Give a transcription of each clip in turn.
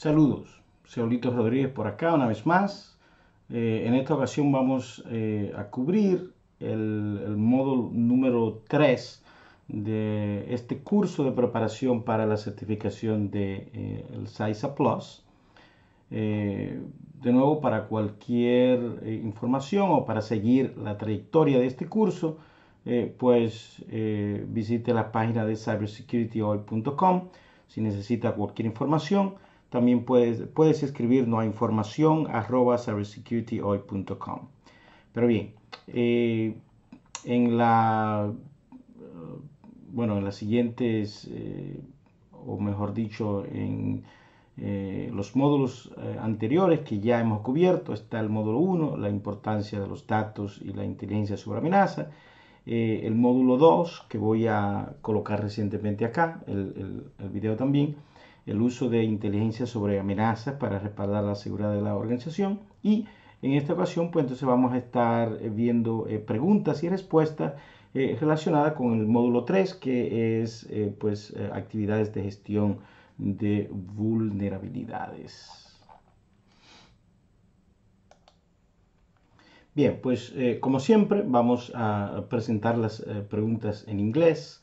Saludos, Seolito Rodríguez por acá una vez más. Eh, en esta ocasión vamos eh, a cubrir el, módulo número 3 de este curso de preparación para la certificación de eh, Plus. Eh, de nuevo, para cualquier información o para seguir la trayectoria de este curso, pues visite la página de cybersecurityhoy.com si necesita cualquier información. También puedes, puedes escribirnos a información arroba cybersecurityhoy.com. Pero bien, eh, en la eh, bueno, en las siguientes, eh, o mejor dicho, en los módulos anteriores que ya hemos cubierto, está el módulo 1, la importancia de los datos y la inteligencia sobre amenaza, el módulo 2, que voy a colocar recientemente acá, el, el video también, el uso de inteligencia sobre amenazas para respaldar la seguridad de la organización y en esta ocasión pues entonces vamos a estar eh, viendo eh, preguntas y respuestas eh, relacionadas con el módulo 3 que es pues actividades de gestión de vulnerabilidades. Bien, pues como siempre vamos a presentar las preguntas en inglés.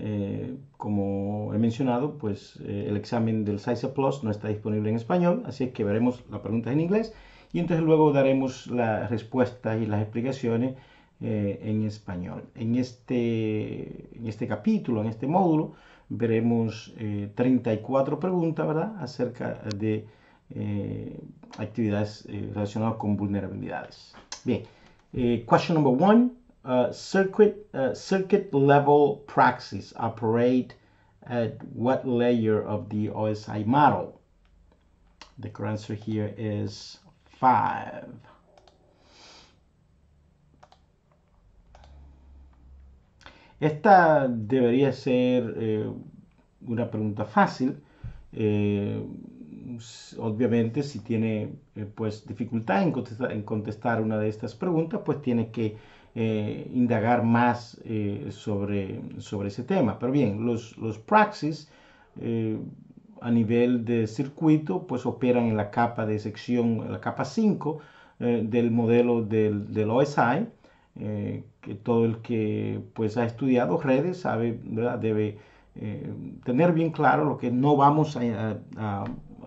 Eh, como he mencionado, pues eh, el examen del SISA Plus no está disponible en español, así que veremos la pregunta en inglés y entonces luego daremos las respuestas y las explicaciones eh, en español. En este, en este capítulo, en este módulo, veremos 34 preguntas ¿verdad? acerca de actividades relacionadas con vulnerabilidades. Bien, question number one. Uh, circuit, uh, circuit level praxis operate at what layer of the OSI model? The correct answer here is 5. Esta debería ser eh, una pregunta fácil. Eh, obviamente, si tiene eh, pues dificultad en contestar, en contestar, una de estas preguntas, pues tiene que eh, indagar más eh, sobre, sobre ese tema. Pero bien, los, los praxis eh, a nivel de circuito pues operan en la capa de sección, la capa 5 del modelo del, OSI, que todo el que pues ha estudiado redes sabe, debe tener bien claro lo que no vamos a,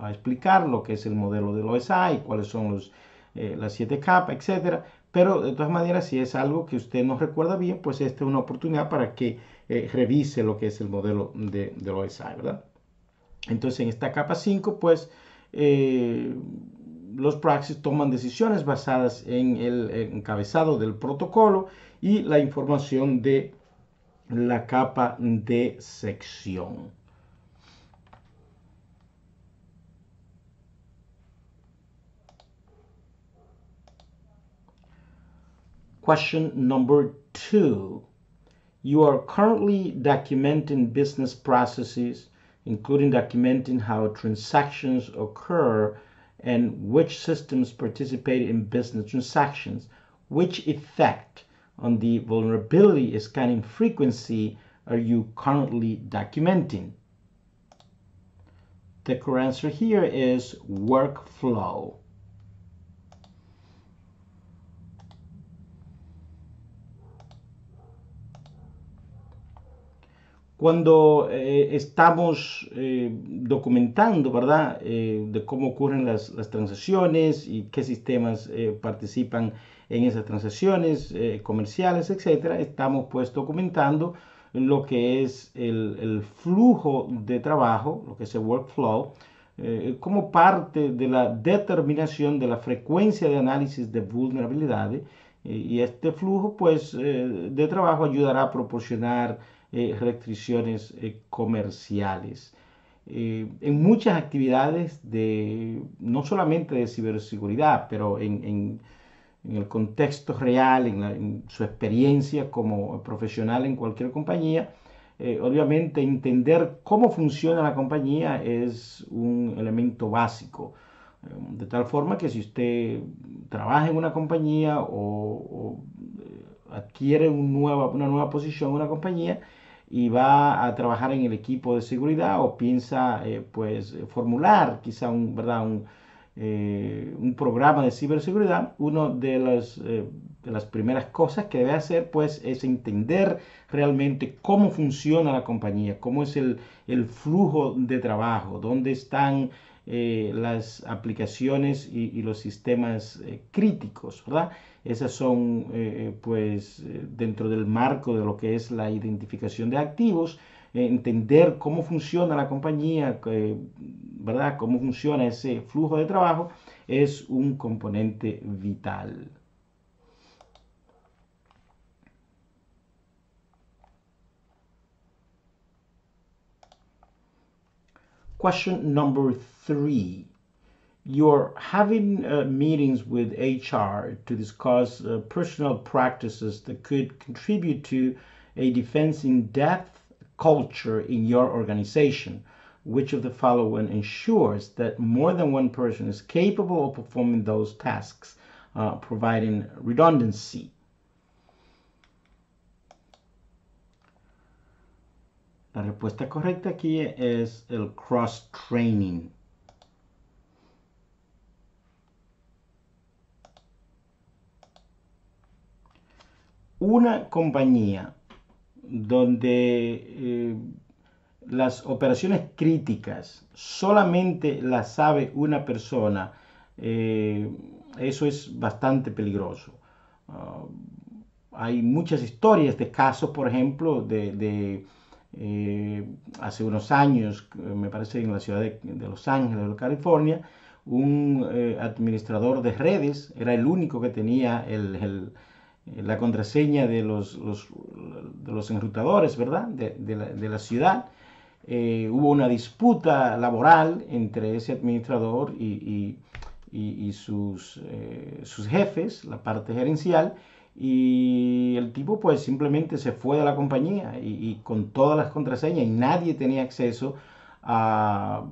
explicar, lo que es el modelo del OSI, cuáles son los, las siete capas, etcétera pero de todas maneras, si es algo que usted no recuerda bien, pues esta es una oportunidad para que eh, revise lo que es el modelo de, de OSI, ¿verdad? Entonces, en esta capa 5, pues eh, los proxies toman decisiones basadas en el encabezado del protocolo y la información de la capa de sección. Question number two. You are currently documenting business processes, including documenting how transactions occur and which systems participate in business transactions. Which effect on the vulnerability scanning frequency are you currently documenting? The correct answer here is workflow. cuando eh, estamos eh, documentando, ¿verdad?, eh, de cómo ocurren las, transacciones y qué sistemas participan en esas transacciones comerciales, etcétera, estamos pues documentando lo que es el, el flujo de trabajo, lo que es el workflow, como parte de la determinación de la frecuencia de análisis de vulnerabilidades. y este flujo pues de trabajo ayudará a proporcionar eh, restricciones eh, comerciales. Eh, en muchas actividades de, no solamente de ciberseguridad, pero en, el contexto real, en, su experiencia como profesional en cualquier compañía, obviamente entender cómo funciona la compañía es un elemento básico. De tal forma que si usted trabaja en una compañía o, adquiere un una nueva posición en una compañía, y va a trabajar en el equipo de seguridad o piensa eh, pues formular quizá un, ¿verdad? Un, eh, programa de ciberseguridad, una de, las, eh, de las primeras cosas que debe hacer pues es entender realmente cómo funciona la compañía, cómo es el, el flujo de trabajo, dónde están eh, las aplicaciones y, los sistemas eh, críticos, ¿verdad? Esas son, eh, pues, dentro del marco de lo que es la identificación de activos, entender cómo funciona la compañía, ¿verdad? Cómo funciona ese flujo de trabajo es un componente vital. Question number three, you're having uh, meetings with HR to discuss uh, personal practices that could contribute to a defense in depth culture in your organization. Which of the following ensures that more than one person is capable of performing those tasks, uh, providing redundancy? La respuesta correcta aquí es el cross training. una compañía donde eh, las operaciones críticas solamente las sabe una persona, eh, eso es bastante peligroso. Ah, hay muchas historias de casos, por ejemplo, de, eh, hace unos años, me parece en la ciudad de, Los Ángeles, de California, un administrador de redes, era el único que tenía el, eh, la contraseña de los, de los enrutadores, ¿verdad? De, la, ciudad. Eh, hubo una disputa laboral entre ese administrador y, sus, eh, sus jefes, la parte gerencial, y el tipo pues simplemente se fue de la compañía y, con todas las contraseñas y nadie tenía acceso a,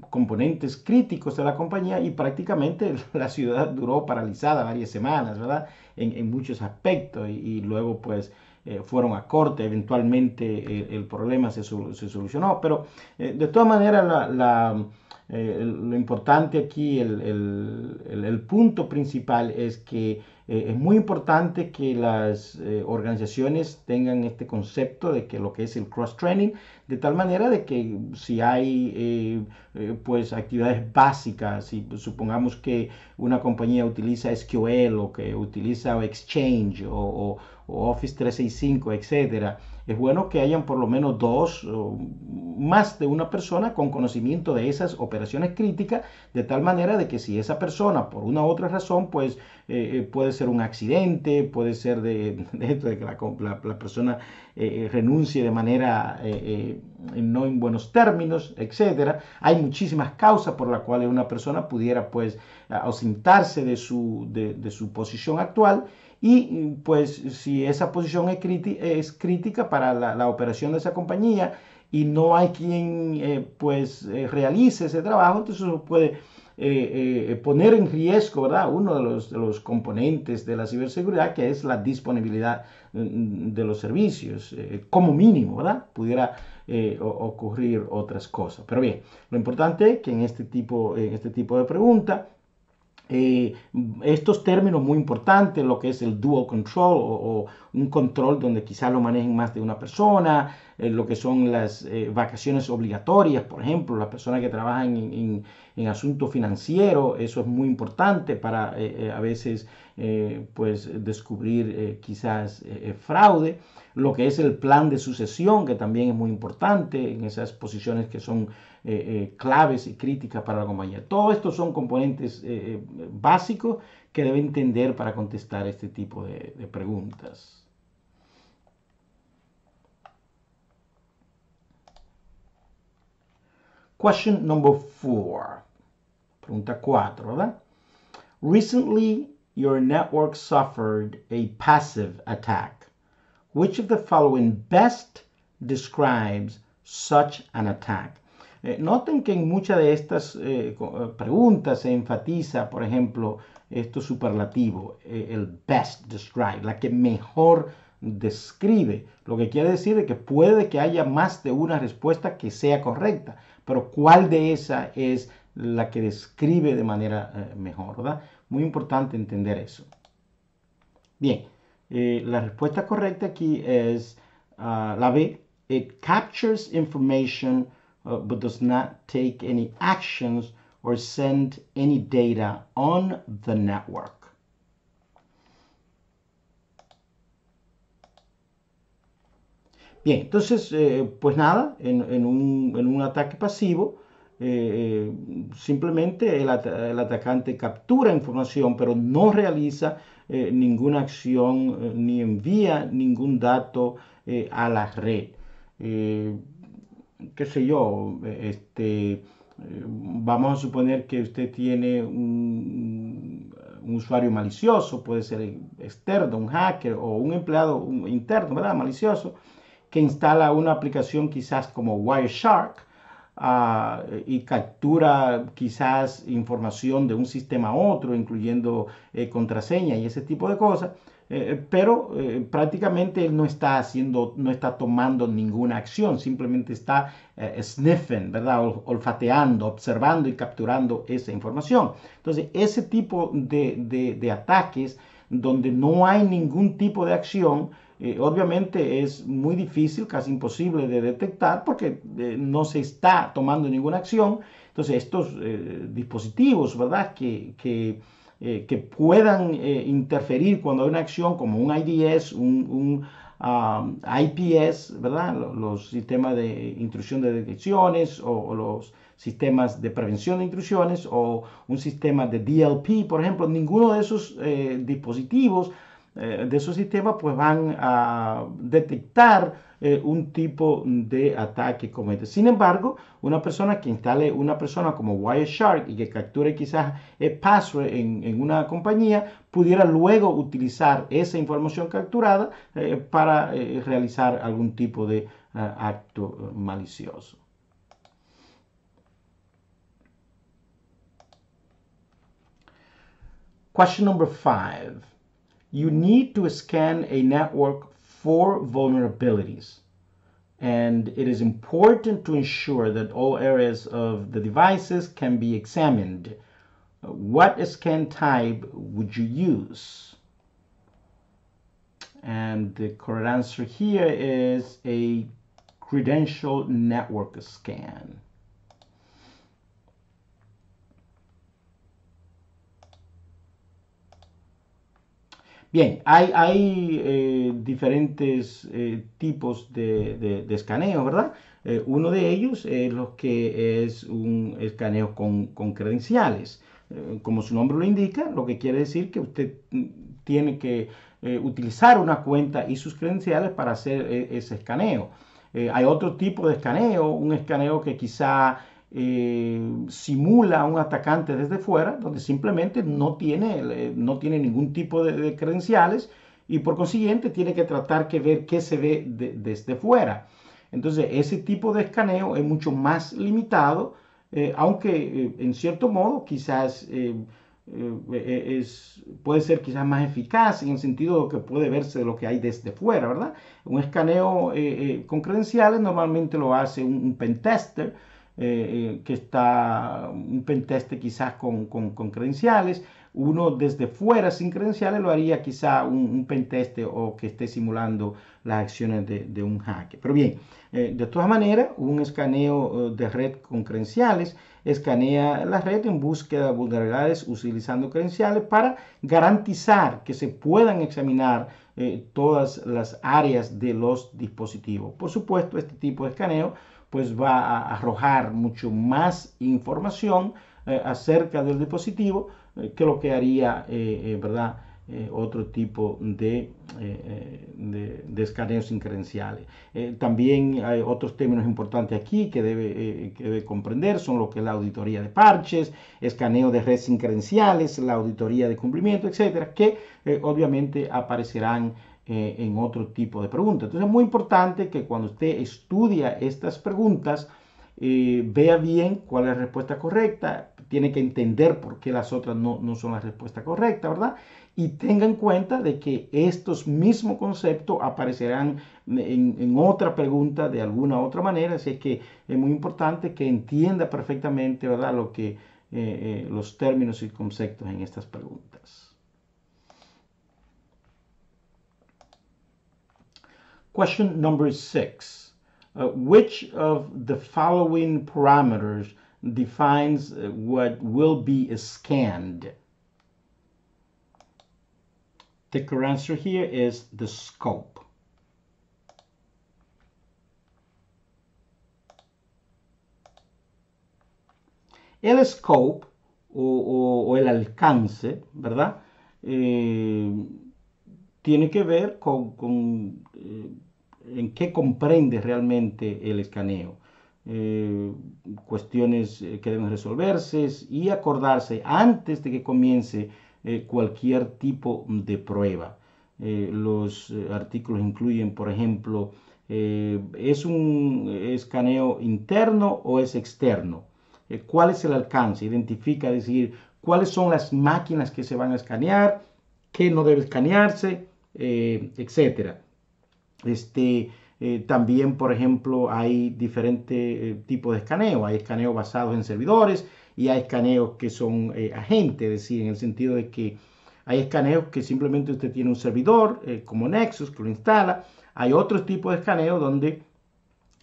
a componentes críticos de la compañía y prácticamente la ciudad duró paralizada varias semanas, ¿verdad? en, muchos aspectos y, luego pues eh, fueron a corte, eventualmente eh, el, problema se, solucionó, pero eh, de todas maneras lo importante aquí, el punto principal es que eh, es muy importante que las eh, organizaciones tengan este concepto de que lo que es el cross-training, de tal manera de que si hay eh, pues actividades básicas, si supongamos que una compañía utiliza SQL o que utiliza Exchange o, o Office 365, etcétera, es bueno que hayan por lo menos dos o más de una persona con conocimiento de esas operaciones críticas, de tal manera de que si esa persona por una u otra razón, pues eh, eh, puede ser un accidente, puede ser de, de, de que la, persona eh, renuncie de manera no en buenos términos, etc. Hay muchísimas causas por las cuales una persona pudiera pues ausentarse de su, de su posición actual y mm, pues si esa posición es, es crítica para la, operación de esa compañía y no hay quien eh, pues eh, realice ese trabajo, entonces eso puede eh, poner en riesgo, ¿verdad? Uno de los, componentes de la ciberseguridad que es la disponibilidad mm, mm, de los servicios, como mínimo, ¿verdad? Pudiera ocurrir otras cosas. Pero bien, lo importante es que en este tipo, en este tipo de pregunta eh, estos términos muy importantes, lo que es el dual control o, un control donde quizá lo manejen más de una persona, eh, lo que son las eh, vacaciones obligatorias, por ejemplo, las personas que trabajan en, asuntos financieros, eso es muy importante para eh, a veces pues descubrir quizás fraude, lo que es el plan de sucesión, que también es muy importante en esas posiciones que son claves y críticas para la compañía. Todo esto son componentes básicos que debe entender para contestar este tipo de preguntas. Question number four. Pregunta 4, ¿verdad? Recently, your network suffered a passive attack. Which of the following best describes such an attack? Eh, noten que en muchas de estas eh, eh, preguntas se enfatiza, por ejemplo, esto superlativo, el best describe, la que mejor describe, lo que quiere decir es que puede que haya más de una respuesta que sea correcta pero cuál de esa es la que describe de manera eh, mejor, ¿verdad? Muy importante entender eso. Bien, eh, la respuesta correcta aquí es ah, la B. It captures information uh, but does not take any actions or send any data on the network. Bien, entonces, eh, pues nada, en, un, ataque pasivo, eh, eh, simplemente el, atacante captura información, pero no realiza ninguna acción ni envía ningún dato a la red. qué sé yo, este, vamos a suponer que usted tiene un, usuario malicioso, puede ser externo, un hacker o un empleado interno, ¿verdad? Malicioso que instala una aplicación quizás como Wireshark ah, y captura quizás información de un sistema a otro, incluyendo eh, contraseña y ese tipo de cosas, eh, eh, pero prácticamente él no está haciendo, no está tomando ninguna acción, simplemente está sniffing, ¿verdad? olfateando, observando y capturando esa información. Entonces, ese tipo de ataques donde no hay ningún tipo de acción, eh, obviamente es muy difícil, casi imposible de detectar porque eh, no se está tomando ninguna acción. Entonces estos eh, dispositivos, ¿verdad? Que, que, puedan interferir cuando hay una acción como un IDS, un, um, IPS, ¿verdad? Los, sistemas de intrusión de detecciones o, los sistemas de prevención de intrusiones o un sistema de DLP, por ejemplo, ninguno de esos dispositivos eh, de esos sistemas pues van a detectar eh, un tipo de ataque como este. Sin embargo, una persona que instale una persona como Wireshark y que capture quizás el eh, password en, una compañía, pudiera luego utilizar esa información capturada para realizar algún tipo de acto malicioso. Question number five. you need to scan a network for vulnerabilities. And it is important to ensure that all areas of the devices can be examined. What scan type would you use? And the correct answer here is a credential network scan. Bien, hay, eh, diferentes eh, tipos de, de, ¿verdad? Eh, uno de ellos es lo que es un escaneo con credenciales. como su nombre lo indica, lo que quiere decir que usted mm, tiene que utilizar una cuenta y sus credenciales para hacer ese escaneo. hay otro tipo de escaneo, un escaneo que quizá eh, simula a un atacante desde fuera, donde simplemente no tiene, eh, no tiene ningún tipo de, credenciales y por consiguiente tiene que tratar que ver qué se ve desde fuera. Entonces, ese tipo de escaneo es mucho más limitado, eh, aunque en cierto modo quizás es, puede ser quizás más eficaz en el sentido de que puede verse lo que hay desde fuera, ¿verdad? Un escaneo con credenciales normalmente lo hace un, un pentester eh, eh, que está un penteste quizás con, con, credenciales, uno desde fuera sin credenciales lo haría quizá un, penteste o que esté simulando las acciones de, un hacker. Pero bien, eh, de todas maneras, un escaneo de red con credenciales escanea la red en búsqueda de vulnerabilidades utilizando credenciales para garantizar que se puedan examinar todas las áreas de los dispositivos. Por supuesto, este tipo de escaneo pues va a arrojar mucho más información eh, acerca del dispositivo eh, que lo que haría, eh, ¿verdad? otro tipo de, de, escaneos también hay otros términos importantes aquí que debe, comprender, son lo que es la auditoría de parches, escaneo de redes incredenciales, la auditoría de cumplimiento, etcétera, que obviamente aparecerán eh, en otro tipo de preguntas. Entonces es muy importante que cuando usted estudia estas preguntas, eh, vea bien cuál es la respuesta correcta, tiene que entender por qué las otras no, son la respuesta correcta, ¿verdad? Y tenga en cuenta de que estos mismos conceptos aparecerán en, otra pregunta de alguna otra manera, así que es muy importante que entienda perfectamente, ¿verdad?, lo que, eh, los términos y conceptos en estas preguntas. Question number six, uh, which of the following parameters defines uh, what will be scanned? The correct answer here is the scope. El scope o, o, o el alcance, ¿verdad? Eh, tiene que ver con, con eh, en qué comprende realmente el escaneo. Eh, cuestiones eh, que deben resolverse y acordarse antes de que comience eh, cualquier tipo de prueba. los artículos incluyen, por ejemplo, ¿es un escaneo interno o es externo? ¿Cuál es el alcance? Identifica, es decir, cuáles son las máquinas que se van a escanear, qué no debe escanearse, etcétera. Este, eh, también, por ejemplo, hay diferentes eh, tipos de escaneo. Hay escaneos basados en servidores y hay escaneos que son eh, agentes, es decir, en el sentido de que hay escaneos que simplemente usted tiene un servidor como Nexus que lo instala. Hay otros tipo de escaneo donde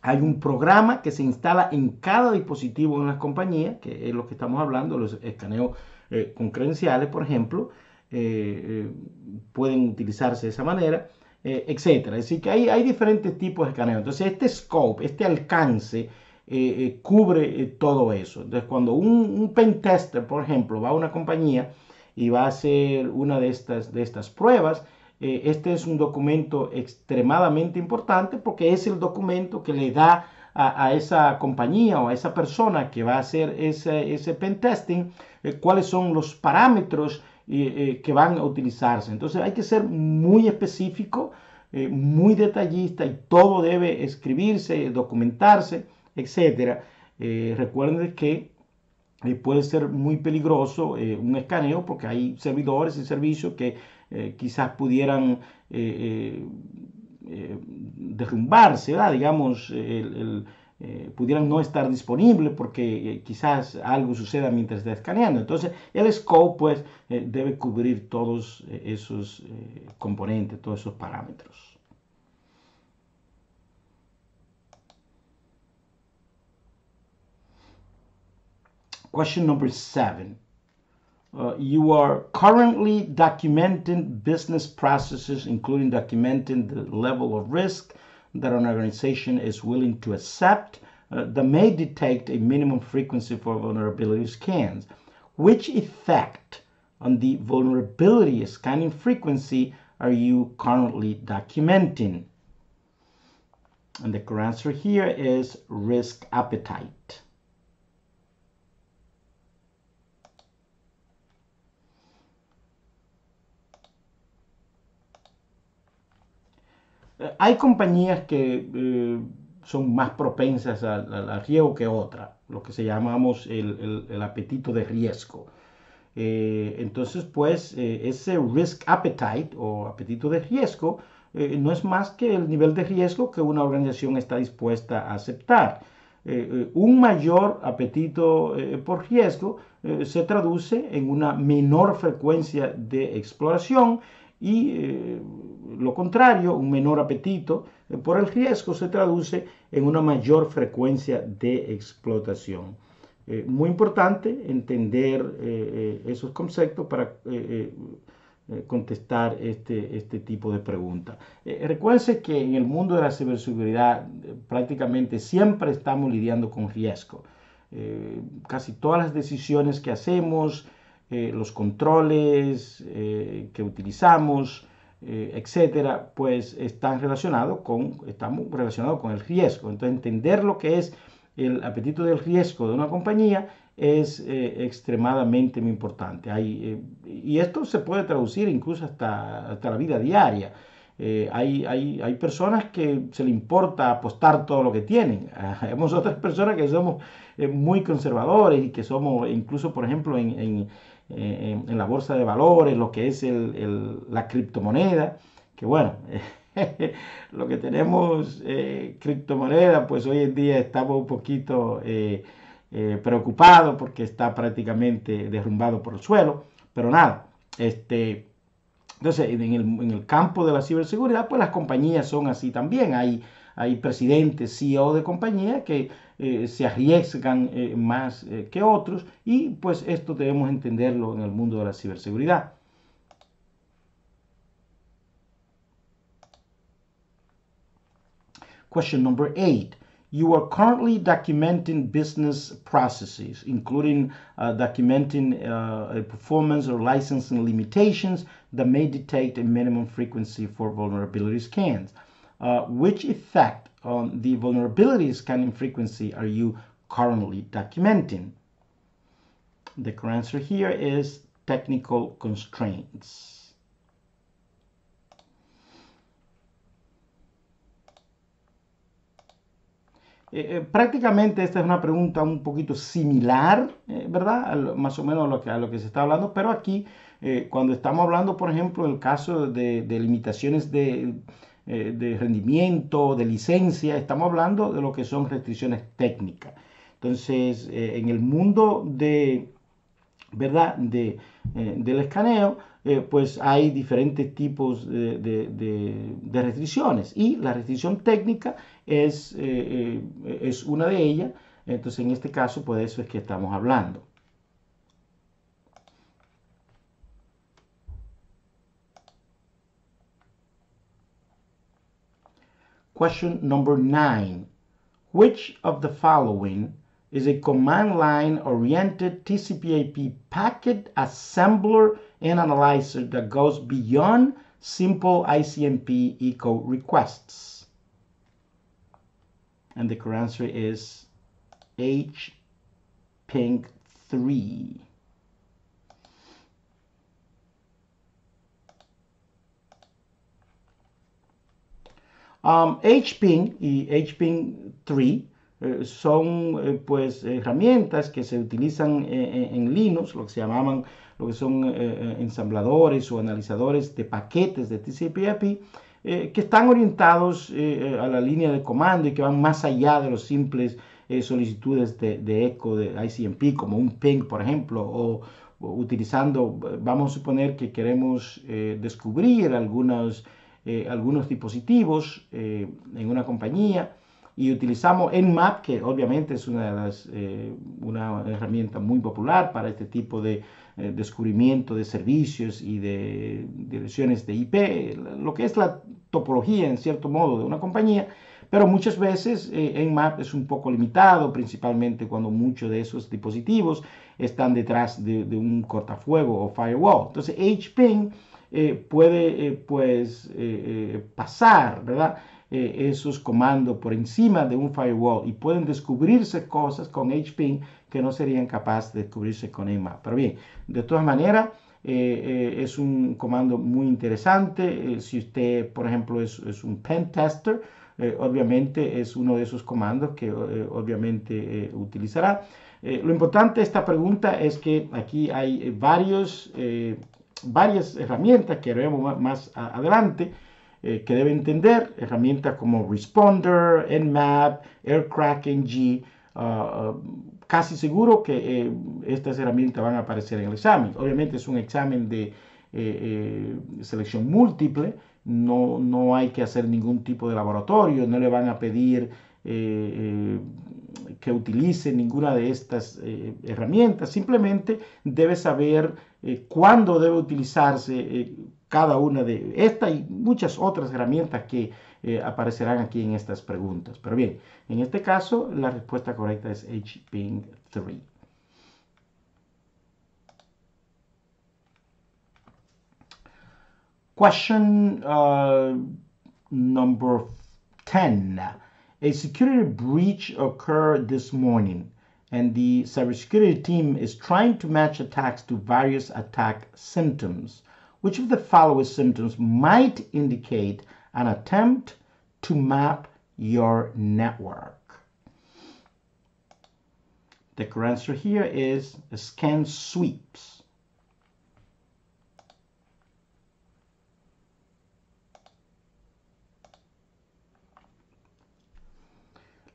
hay un programa que se instala en cada dispositivo en una compañía, que es lo que estamos hablando, los escaneos con credenciales, por ejemplo, pueden utilizarse de esa manera. Eh, etcétera, etc. Es que hay, hay diferentes tipos de escaneo. Entonces, este scope, este alcance, eh, eh, cubre todo eso. Entonces, cuando un, un pentester, por ejemplo, va a una compañía y va a hacer una de estas, de estas pruebas, este es un documento extremadamente importante porque es el documento que le da a, esa compañía o a esa persona que va a hacer ese, ese pentesting, cuáles son los parámetros eh, que van a utilizarse. Entonces hay que ser muy específico, eh, muy detallista y todo debe escribirse, documentarse, etc. Eh, recuerden que puede ser muy peligroso un escaneo porque hay servidores y servicios que quizás pudieran derrumbarse, digamos, el eh, pudieran no estar disponibles porque eh, quizás algo suceda mientras está escaneando. Entonces, el scope pues, eh, debe cubrir todos esos componentes, todos esos parámetros. Question number seven. Uh, you are currently documenting business processes, including documenting the level of risk that an organization is willing to accept uh, that may detect a minimum frequency for vulnerability scans, which effect on the vulnerability scanning frequency are you currently documenting? And the correct answer here is risk appetite. hay compañías que eh, son más propensas al, riesgo que otras, lo que se llamamos el, apetito de riesgo. Eh, entonces, pues, eh, ese risk appetite o apetito de riesgo no es más que el nivel de riesgo que una organización está dispuesta a aceptar. un mayor apetito por riesgo se traduce en una menor frecuencia de exploración y eh, lo contrario, un menor apetito eh, por el riesgo se traduce en una mayor frecuencia de explotación. Eh, muy importante entender esos conceptos para contestar este, este tipo de preguntas. Recuerden que en el mundo de la ciberseguridad prácticamente siempre estamos lidiando con riesgo. casi todas las decisiones que hacemos, eh, los controles eh, que utilizamos, eh, etcétera, pues están relacionados con, estamos con el riesgo. Entonces, entender lo que es el apetito del riesgo de una compañía es extremadamente muy importante. Hay, y esto se puede traducir incluso hasta, hasta la vida diaria. hay, hay, hay, personas que se le importa apostar todo lo que tienen. Hemos otras personas que somos muy conservadores y que somos, incluso por ejemplo, en, en, la bolsa de valores, lo que es el, la criptomoneda, que bueno, lo que tenemos eh, criptomoneda, pues hoy en día estamos un poquito eh, eh, preocupados porque está prácticamente derrumbado por el suelo, pero nada, este... Entonces, en el, campo de la ciberseguridad, pues las compañías son así también. Hay, hay presidentes, CEO de compañías que eh, se arriesgan eh, más eh, que otros y pues esto debemos entenderlo en el mundo de la ciberseguridad. Question number eight. You are currently documenting business processes, including uh, documenting uh, performance or licensing limitations that may detect a minimum frequency for vulnerability scans. Uh, which effect on the vulnerability scanning frequency are you currently documenting? The correct answer here is technical constraints. Eh, eh, prácticamente esta es una pregunta un poquito similar, eh, ¿verdad? más o menos a lo, que, a lo que se está hablando, pero aquí cuando estamos hablando, por ejemplo, el caso de limitaciones de, eh, de rendimiento, de licencia, estamos hablando de lo que son restricciones técnicas. Entonces, eh, en el mundo de, ¿verdad? De, eh, del escaneo, pues hay diferentes tipos de, restricciones y la restricción técnica es, es una de ellas. Entonces, en este caso, pues de eso es que estamos hablando. Question number nine. Which of the following is a command line oriented TCP/IP packet assembler and analyzer that goes beyond simple ICMP echo requests? And the correct answer is H ping 3. Um, HPing y HPing 3 eh, son eh, pues herramientas que se utilizan eh, en Linux, lo que se llamaban, lo que son ensambladores o analizadores de paquetes de TCP/IP que están orientados a la línea de comando y que van más allá de los simples solicitudes de, de eco de ICMP como un ping por ejemplo o, utilizando vamos a suponer que queremos descubrir algunas eh, algunos dispositivos eh, en una compañía y utilizamos Nmap, que obviamente es una, de las, eh, una herramienta muy popular para este tipo de descubrimiento de servicios y de direcciones de IP, lo que es la topología en cierto modo de una compañía, pero muchas veces Nmap es un poco limitado, principalmente cuando muchos de esos dispositivos están detrás de, un cortafuego o firewall. Entonces, HPing eh, puede eh, pues eh, pasar, ¿verdad? esos comandos por encima de un firewall y pueden descubrirse cosas con HPing que no serían capaces de descubrirse con ema Pero bien, de todas maneras, es un comando muy interesante. si usted, por ejemplo, es, un pen tester, obviamente es uno de esos comandos que obviamente utilizará. lo importante de esta pregunta es que aquí hay varios varias herramientas que veremos más adelante eh, que debe entender, herramientas como Responder, Nmap, AirCrackNG, NG. Ah, ah, casi seguro que eh, estas herramientas van a aparecer en el examen. Obviamente es un examen de eh, selección múltiple, no, no hay que hacer ningún tipo de laboratorio, no le van a pedir... que utilice ninguna de estas herramientas, simplemente debe saber eh, cuándo debe utilizarse eh, cada una de estas y muchas otras herramientas que eh, aparecerán aquí en estas preguntas. Pero bien, en este caso la respuesta correcta es HPing 3. Question uh, number 10. A security breach occurred this morning. and the cybersecurity team is trying to match attacks to various attack symptoms. Which of the following symptoms might indicate an attempt to map your network? The correct answer here is scan sweeps.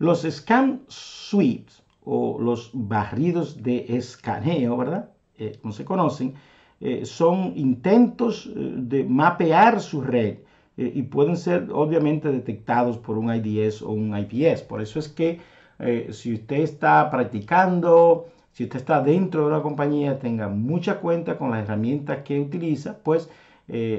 Los scan sweeps o los barridos de escaneo, ¿verdad? Eh, no se conocen, eh, son intentos eh, de mapear su red y pueden ser obviamente detectados por un IDS o un IPS. Por eso es que si usted está practicando, si usted está dentro de una compañía, tenga mucha cuenta con las herramientas que utiliza, pues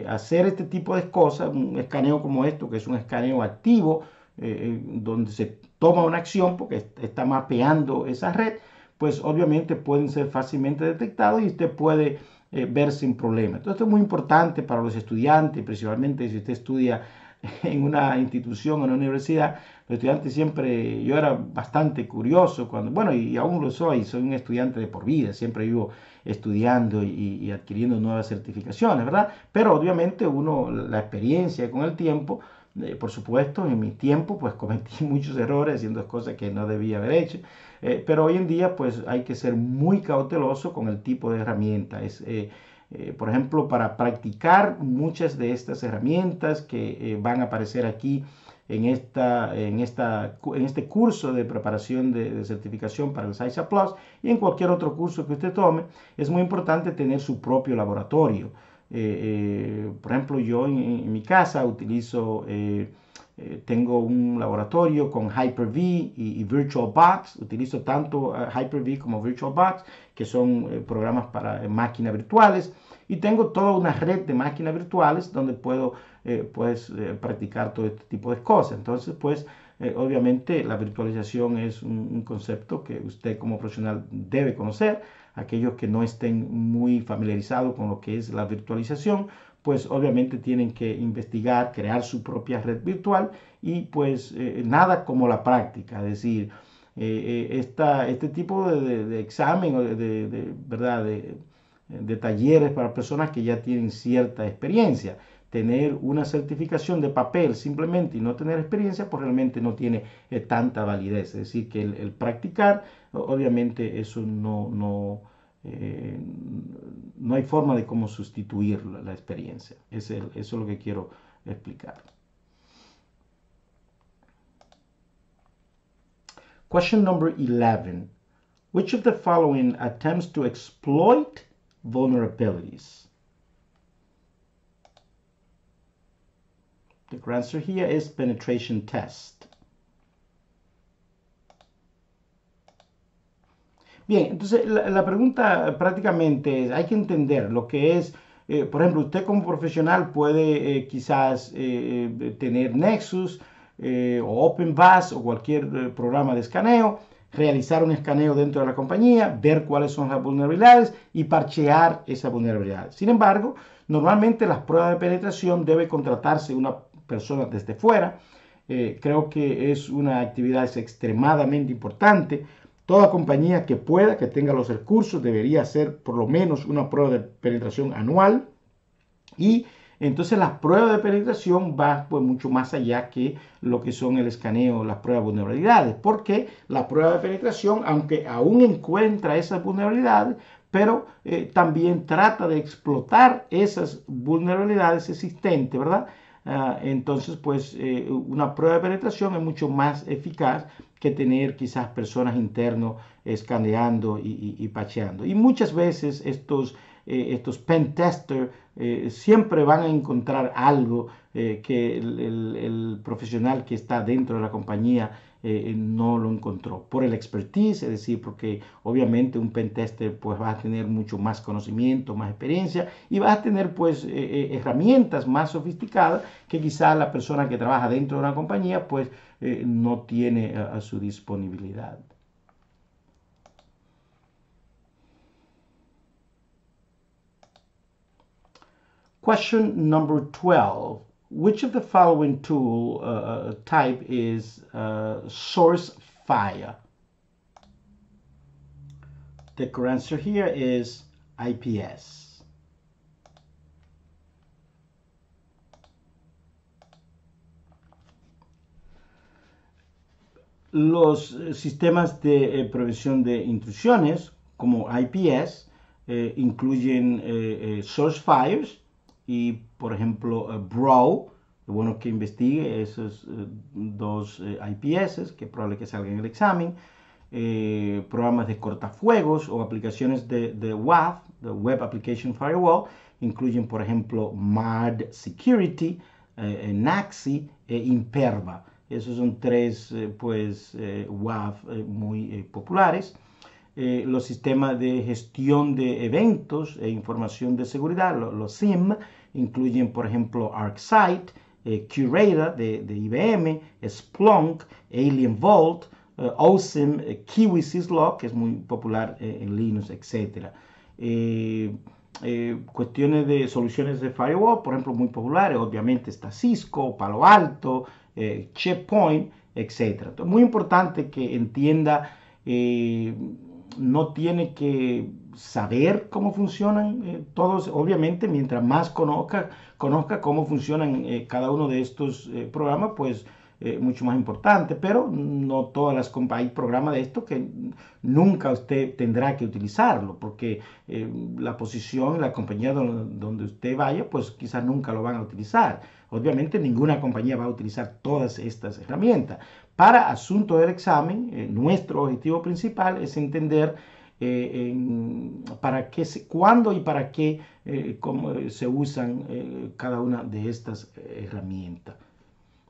hacer este tipo de cosas, un escaneo como esto, que es un escaneo activo, donde se toma una acción porque está mapeando esa red, pues obviamente pueden ser fácilmente detectados y usted puede eh, ver sin problema. Entonces, esto es muy importante para los estudiantes, principalmente si usted estudia en una institución, en una universidad, los estudiantes siempre, yo era bastante curioso cuando, bueno, y aún lo soy, soy un estudiante de por vida, siempre vivo estudiando y, y adquiriendo nuevas certificaciones, ¿verdad? Pero obviamente uno, la experiencia con el tiempo, eh, por supuesto, en mi tiempo pues cometí muchos errores haciendo cosas que no debía haber hecho, eh, pero hoy en día pues hay que ser muy cauteloso con el tipo de herramienta. Es, eh, por ejemplo, para practicar muchas de estas herramientas que van a aparecer aquí en, esta, en, esta, en este curso de preparación de, de certificación para el SISA Plus y en cualquier otro curso que usted tome, es muy importante tener su propio laboratorio. Eh, eh, por ejemplo, yo en, mi casa utilizo, eh, tengo un laboratorio con Hyper-V y, VirtualBox, utilizo tanto Hyper-V como VirtualBox, que son programas para máquinas virtuales, y tengo toda una red de máquinas virtuales donde puedo pues, practicar todo este tipo de cosas. Entonces, pues, obviamente la virtualización es un, concepto que usted como profesional debe conocer aquellos que no estén muy familiarizados con lo que es la virtualización, pues obviamente tienen que investigar, crear su propia red virtual y pues eh, nada como la práctica, es decir, eh, eh, este tipo de, examen o de, ¿verdad? de de talleres para personas que ya tienen cierta experiencia. Tener una certificación de papel simplemente y no tener experiencia, pues realmente no tiene eh, tanta validez. Es decir, que el, practicar, obviamente eso no, no, eh, no hay forma de cómo sustituir la, experiencia. Es eso es lo que quiero explicar. Question number 11. Which of the following attempts to exploit vulnerabilities. The answer here is penetration test. Bien, entonces la, pregunta prácticamente es, hay que entender lo que es eh, por ejemplo, usted como profesional puede eh, quizás eh, tener Nexus o OpenVAS o cualquier programa de escaneo realizar un escaneo dentro de la compañía, ver cuáles son las vulnerabilidades y parchear esas vulnerabilidades. Sin embargo, normalmente las pruebas de penetración debe contratarse una persona desde fuera. Eh, creo que es una actividad extremadamente importante. Toda compañía que pueda, que tenga los recursos, debería hacer por lo menos una prueba de penetración anual y entonces las pruebas de penetración van pues, mucho más allá que lo que son el escaneo, las pruebas de vulnerabilidades, porque la prueba de penetración, aunque aún encuentra esas vulnerabilidades, pero eh, también trata de explotar esas vulnerabilidades existentes, ¿verdad? Ah, entonces, pues eh, una prueba de penetración es mucho más eficaz que tener quizás personas internos escaneando y, y, y pacheando. Y muchas veces estos, eh, estos pen testers eh, siempre van a encontrar algo eh, que el, profesional que está dentro de la compañía eh, no lo encontró. Por el expertise, es decir, porque obviamente un pentester pues va a tener mucho más conocimiento, más experiencia y va a tener pues herramientas más sofisticadas que quizá la persona que trabaja dentro de una compañía pues no tiene a su disponibilidad. Question number 12. Which of the following tool uh, uh type is uh, source file? The correct answer here is IPS. Los sistemas de eh, prevención de intrusiones como IPS eh, incluyen eh, eh source files, y, por ejemplo, eh, bro bueno que investigue esos eh, dos eh, IPS que probable que salgan en el examen, programas de cortafuegos o aplicaciones de, de WAF, de Web Application Firewall, incluyen, por ejemplo, MAD Security, NAXI e Imperva. Esos son tres, pues, WAF muy populares. Eh, los sistemas de gestión de eventos e información de seguridad, los, SIM, incluyen, por ejemplo, ArcSight, eh, Curator de, de, IBM, Splunk, Alien Vault, eh, OSIM, Kiwi que es muy popular en Linux, etc. cuestiones de soluciones de firewall, por ejemplo, muy populares, obviamente está Cisco, Palo Alto, Checkpoint, etc. muy importante que entienda no tiene que saber cómo funcionan eh, todos, obviamente, mientras más conozca, conozca cómo funcionan eh, cada uno de estos eh, programas, pues mucho más importante, pero no todas las hay programas de esto que nunca usted tendrá que utilizarlo, porque la posición, la compañía donde, donde usted vaya, pues quizás nunca lo van a utilizar. Obviamente ninguna compañía va a utilizar todas estas herramientas, para asunto del examen, eh, nuestro objetivo principal es entender eh, para qué, cuándo y para qué eh, se usan cada una de estas herramientas.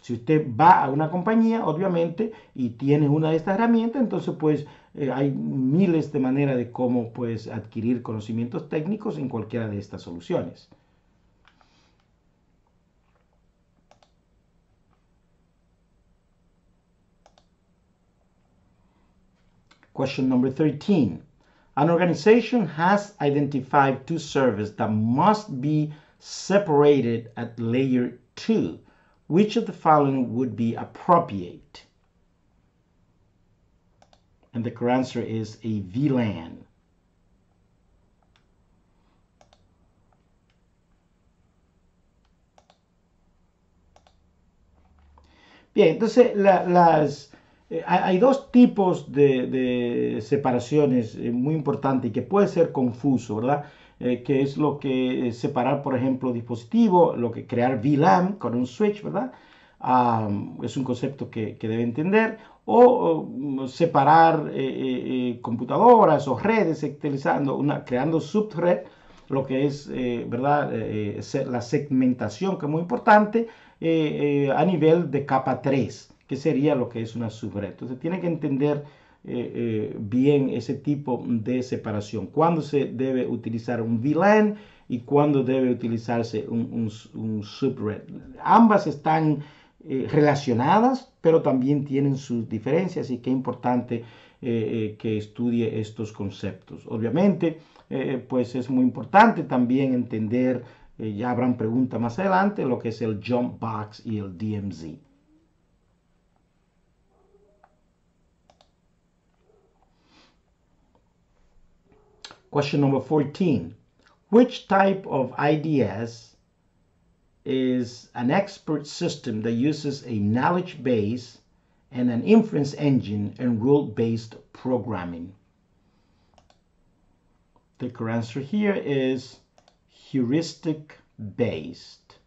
Si usted va a una compañía, obviamente, y tiene una de estas herramientas, entonces pues hay miles de maneras de cómo adquirir conocimientos técnicos en cualquiera de estas soluciones. Question number 13. An organization has identified two services that must be separated at layer 2. Which of the following would be appropriate? And the correct answer is a VLAN. Bien, entonces la, las, Eh, hay dos tipos de, separaciones eh, muy importantes y que puede ser confuso, ¿verdad? Eh, que es lo que separar, por ejemplo, dispositivo, lo que crear VLAN con un switch, ¿verdad? es un concepto que, debe entender. O, um, separar computadoras o redes, utilizando una, creando subred, lo que es, ¿verdad? la segmentación, que es muy importante, a nivel de capa 3 que sería lo que es una subred. Entonces tiene que entender eh, eh, bien ese tipo de separación. Cuándo se debe utilizar un VLAN y cuándo debe utilizarse un, un, subred. Ambas están eh, relacionadas, pero también tienen sus diferencias y qué importante que estudie estos conceptos. Obviamente, pues es muy importante también entender, ya habrán preguntas más adelante, lo que es el jump box y el DMZ. Question number 14. Which type of IDS is an expert system that uses a knowledge base and an inference engine and rule-based programming? The correct answer here is heuristic based.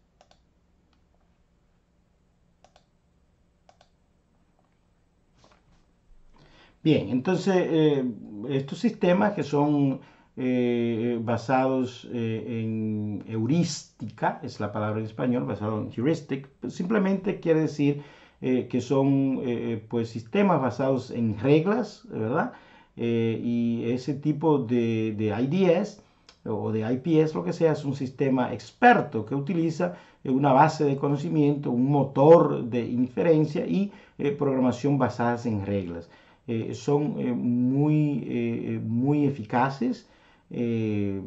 Bien, entonces eh, estos sistemas que son Eh, basados eh, en heurística, es la palabra en español, basado en heuristic, pues simplemente quiere decir eh, que son pues sistemas basados en reglas, ¿verdad? y ese tipo de, de IDS o de IPS, lo que sea, es un sistema experto que utiliza una base de conocimiento, un motor de inferencia y programación basadas en reglas. son muy, muy eficaces eh,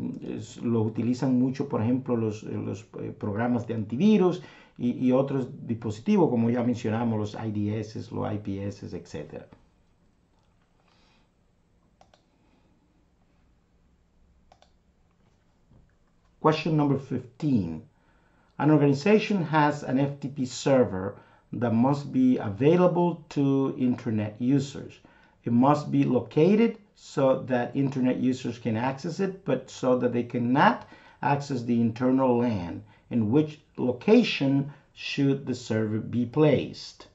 lo utilizan mucho, por ejemplo, los, eh, eh, programas de antivirus y, otros dispositivos, como ya mencionamos, los IDS, los IPS, etc. Question number 15. An organization has an FTP server that must be available to internet users. It must be located so that internet users can access it, but so that they cannot access the internal LAN. In which location should the server be placed?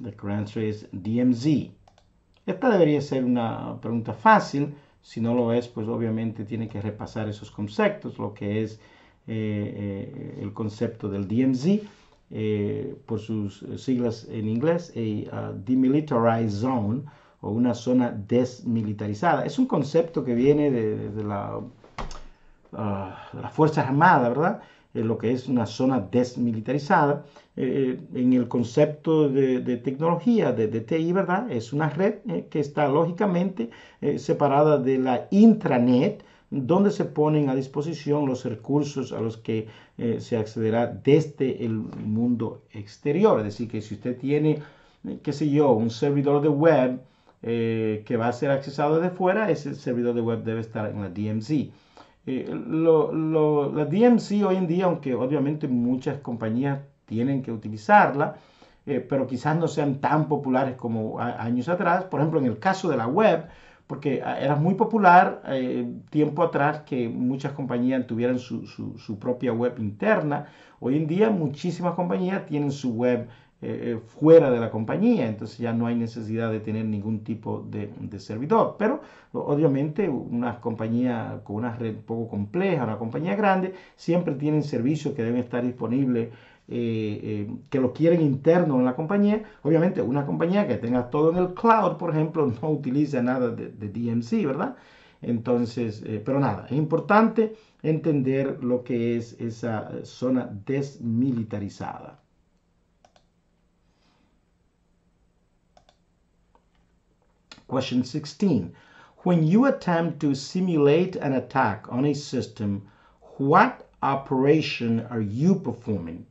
The correct answer is DMZ. Esta debería ser una pregunta fácil. Si no lo es, pues obviamente tiene que repasar esos conceptos, lo que es eh, eh, el concepto del DMZ eh, por sus siglas en inglés, a, a eh, Demilitarized Zone o una zona desmilitarizada. Es un concepto que viene de, la, Fuerza ah, Armada, Fuerzas Armadas, ¿verdad? Eh, lo que es una zona desmilitarizada. Eh, eh, en el concepto de, tecnología, de, TI, ¿verdad? Es una red que está lógicamente separada de la intranet, donde se ponen a disposición los recursos a los que se accederá desde el mundo exterior. Es decir, que si usted tiene, qué sé yo, un servidor de web, eh, que va a ser accesado desde fuera, ese servidor de web debe estar en la DMZ. Eh, la DMC hoy en día, aunque obviamente muchas compañías tienen que utilizarla, eh, pero quizás no sean tan populares como años atrás. Por ejemplo, en el caso de la web, porque ah, era muy popular tiempo atrás que muchas compañías tuvieran su, su propia web interna. Hoy en día muchísimas compañías tienen su web eh, eh, fuera de la compañía, entonces ya no hay necesidad de tener ningún tipo de, de servidor. Pero obviamente una compañía con una red poco compleja, una compañía grande, siempre tienen servicios que deben estar disponibles. Eh, que lo quieren interno en la compañía. Obviamente, una compañía que tenga todo en el cloud, por ejemplo, no utiliza nada de, DMC, ¿verdad? Entonces, pero nada, es importante entender lo que es esa zona desmilitarizada. Question 16. When you attempt to simulate an attack on a system, what operation are you performing?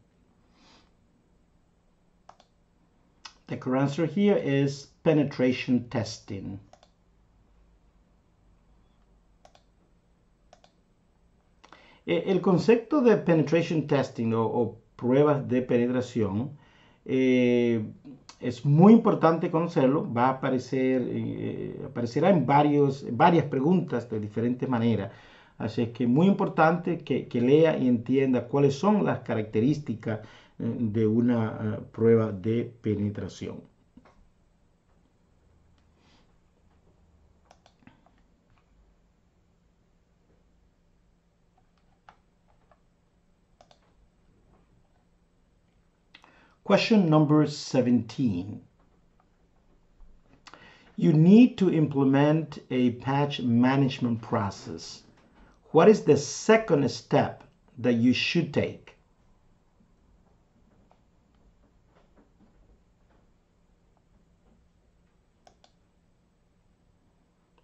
The correct answer here is penetration testing. El concepto de penetration testing o, o pruebas de penetración eh, es muy importante conocerlo, va a aparecer, eh, aparecerá en varios, varias preguntas de diferentes maneras. Así es que es muy importante que, lea y entienda cuáles son las características eh, de una eh, prueba de penetración. Question number 17. You need to implement a patch management process. What is the second step that you should take?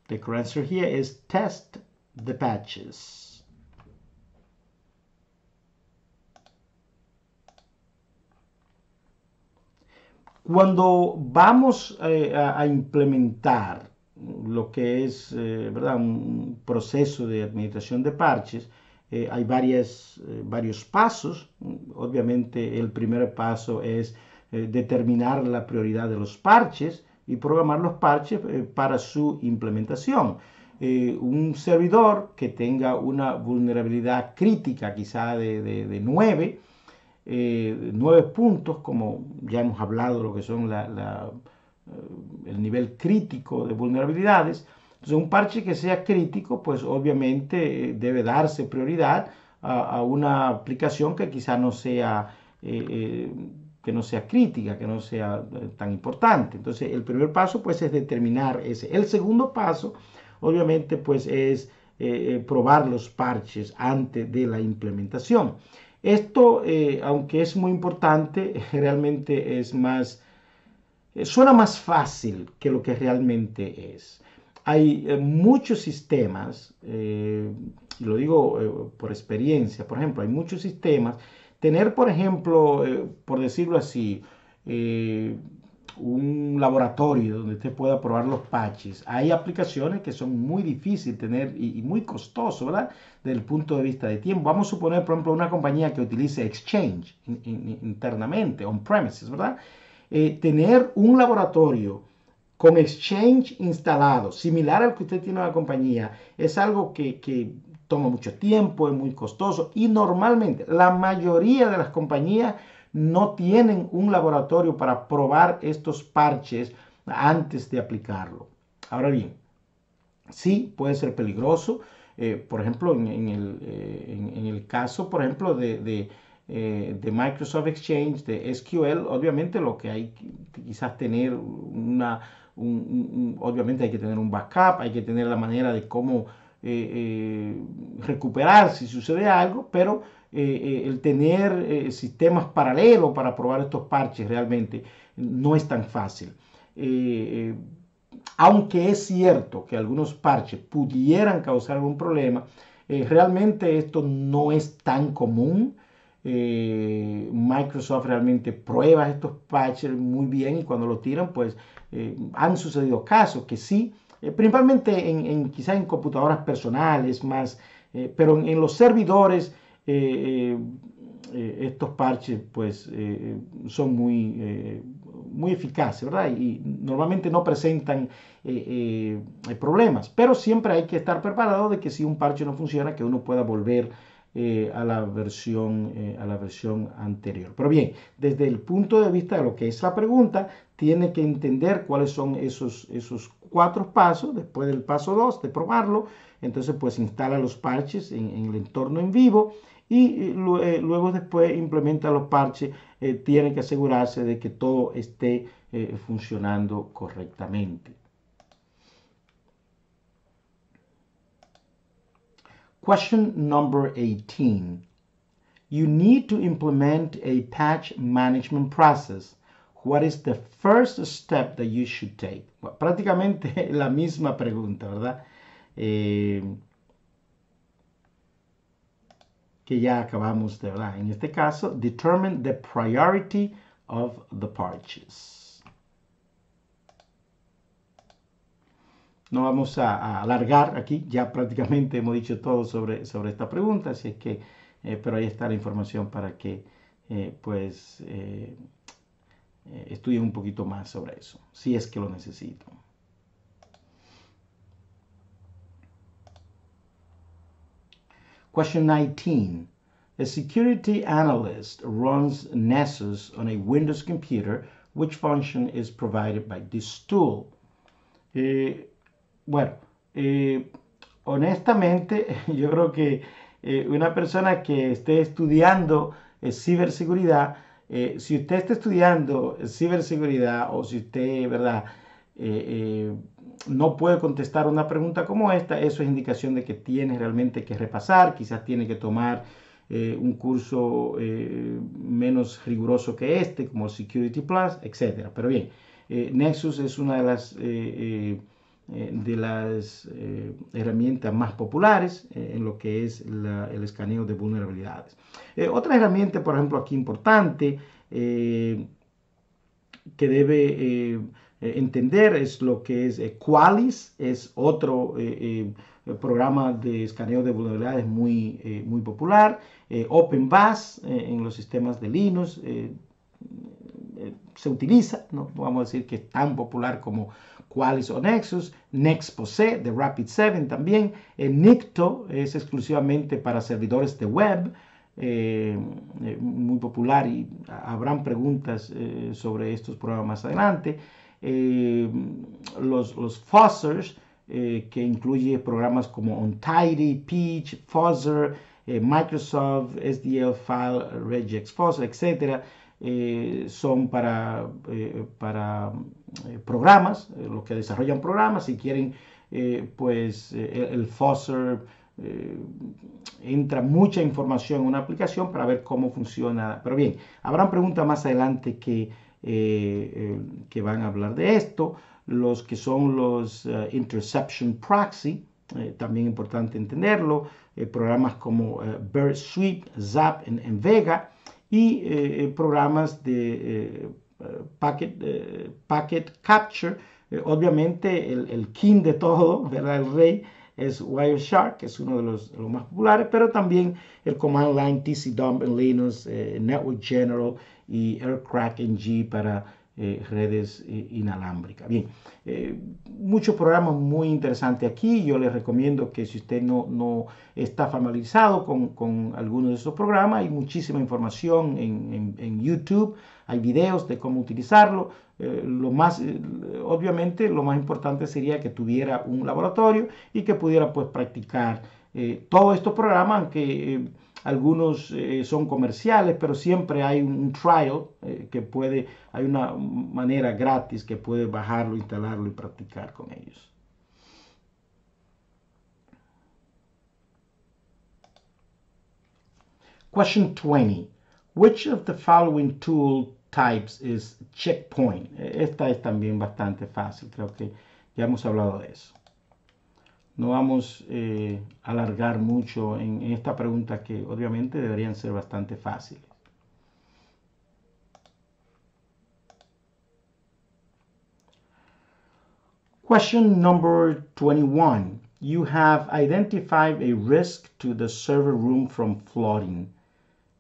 The correct answer here is test the patches. Cuando vamos eh, a, implementar lo que es eh, un proceso de administración de parches, eh, hay varios pasos. Obviamente el primer paso es determinar la prioridad de los parches y programar los parches para su implementación. un servidor que tenga una vulnerabilidad crítica, quizá de, de, de 9, eh, nueve puntos, como ya hemos hablado lo que son la, eh, el nivel crítico de vulnerabilidades. Entonces, un parche que sea crítico, pues obviamente eh, debe darse prioridad a, una aplicación que quizá no sea, eh, que no sea crítica, que no sea tan importante. Entonces, el primer paso, pues, es determinar ese. El segundo paso, obviamente, pues, es probar los parches antes de la implementación. Esto, eh, aunque es muy importante, realmente es más, eh, suena más fácil que lo que realmente es. Hay eh, muchos sistemas, y lo digo por experiencia, por ejemplo, hay muchos sistemas. Tener, por ejemplo, por decirlo así, un laboratorio donde usted pueda probar los patches. Hay aplicaciones que son muy difíciles tener y, muy costoso, ¿verdad? Desde el punto de vista de tiempo. Vamos a suponer, por ejemplo, una compañía que utilice Exchange internamente, on-premises, ¿verdad? Eh, tener un laboratorio con Exchange instalado, similar al que usted tiene en la compañía, es algo que, que toma mucho tiempo, es muy costoso y normalmente la mayoría de las compañías no tienen un laboratorio para probar estos parches antes de aplicarlo. Ahora bien, sí puede ser peligroso. Eh, por ejemplo, eh, en, el, caso, por ejemplo, de, eh, Microsoft Exchange, de SQL, obviamente lo que hay que quizás tener una, obviamente hay que tener un backup, hay que tener la manera de cómo recuperar si sucede algo, pero eh, eh, el tener eh, sistemas paralelos para probar estos parches realmente no es tan fácil. aunque es cierto que algunos parches pudieran causar algún problema, realmente esto no es tan común. Microsoft realmente prueba estos parches muy bien y cuando los tiran, pues han sucedido casos que sí, principalmente en, en, en computadoras personales más, pero en los servidores eh, eh, estos parches pues eh, son muy, muy eficaces, Y, normalmente no presentan problemas, pero siempre hay que estar preparado de que si un parche no funciona, que uno pueda volver a, la versión, a la versión anterior. Pero bien, desde el punto de vista de lo que es la pregunta, tiene que entender cuáles son esos, esos cuatro pasos, después del paso 2 de probarlo, entonces pues instala los parches en el entorno en vivo y eh, eh, luego después implementa los parches, eh, tiene que asegurarse de que todo esté eh, funcionando correctamente. Question number 18. You need to implement a patch management process. What is the first step that you should take? prácticamente la misma pregunta, ¿verdad? Eh, ya acabamos de hablar. En este caso, determine the priority of the purchase. No vamos a, alargar aquí, ya prácticamente hemos dicho todo sobre, sobre esta pregunta, así es que, eh, pero ahí está la información para que eh, pues eh, estudien un poquito más sobre eso, si es que lo necesito Question 19. A security analyst runs Nessus on a Windows computer. Which function is provided by this tool? Eh, bueno, eh, honestamente, yo creo que eh, una persona que esté estudiando eh, ciberseguridad, eh, si usted está estudiando ciberseguridad o si usted, ¿verdad? Eh, no puede contestar una pregunta como esta, eso es indicación de que tiene realmente que repasar, quizás tiene que tomar eh, un curso eh, menos riguroso que este, como Security Plus, etc. Pero bien, eh, Nexus es una de las, de las herramientas más populares en lo que es el escaneo de vulnerabilidades. otra herramienta, por ejemplo, aquí importante, que debe eh, entender es lo que es eh, Qualys, es otro eh, programa de escaneo de vulnerabilidades muy, popular, OpenBAS en los sistemas de Linux se utiliza, no vamos a decir que es tan popular como Qualys o Nexus, Nexpose de Rapid7 también, Eh, Nicto es exclusivamente para servidores de web, muy popular y habrán preguntas sobre estos programas adelante. Eh, los, los eh, que incluye programas como Untidy, Peach, Fuzzer, eh, Microsoft, SDL File, Regex Fuzzer, etc. son para, para programas, los que desarrollan programas, si quieren, pues el, fuzzer entra mucha información en una aplicación para ver cómo funciona. Pero bien, habrán preguntas más adelante que eh, eh, que van a hablar de esto, los que son los eh, interception proxy, también importante entenderlo, programas como Bird Suite, Zap en, Vega y programas de packet, packet Capture obviamente el, king de todo, ¿verdad? el rey, es Wireshark, que es uno de los, más populares, pero también el command line, TCDump en Linux, Network General, y Aircrack NG para eh, redes eh, inalámbricas. Bien, eh, muchos programas muy interesantes aquí. Yo les recomiendo que si usted no, no está familiarizado con, con algunos de esos programas, hay muchísima información en, YouTube, hay videos de cómo utilizarlo. lo más, obviamente, lo más importante sería que tuviera un laboratorio y que pudiera pues practicar todos estos programas, aunque algunos eh, son comerciales, pero siempre hay un, trial eh, que puede, hay una manera gratis que puede bajarlo, instalarlo y practicar con ellos. Question 20. Which of the following tool types is checkpoint? E, esta es también bastante fácil, creo que ya hemos hablado de eso. No vamos eh, a alargar mucho en, esta pregunta que obviamente deberían ser bastante fáciles. Question number 21. You have identified a risk to the server room from flooding.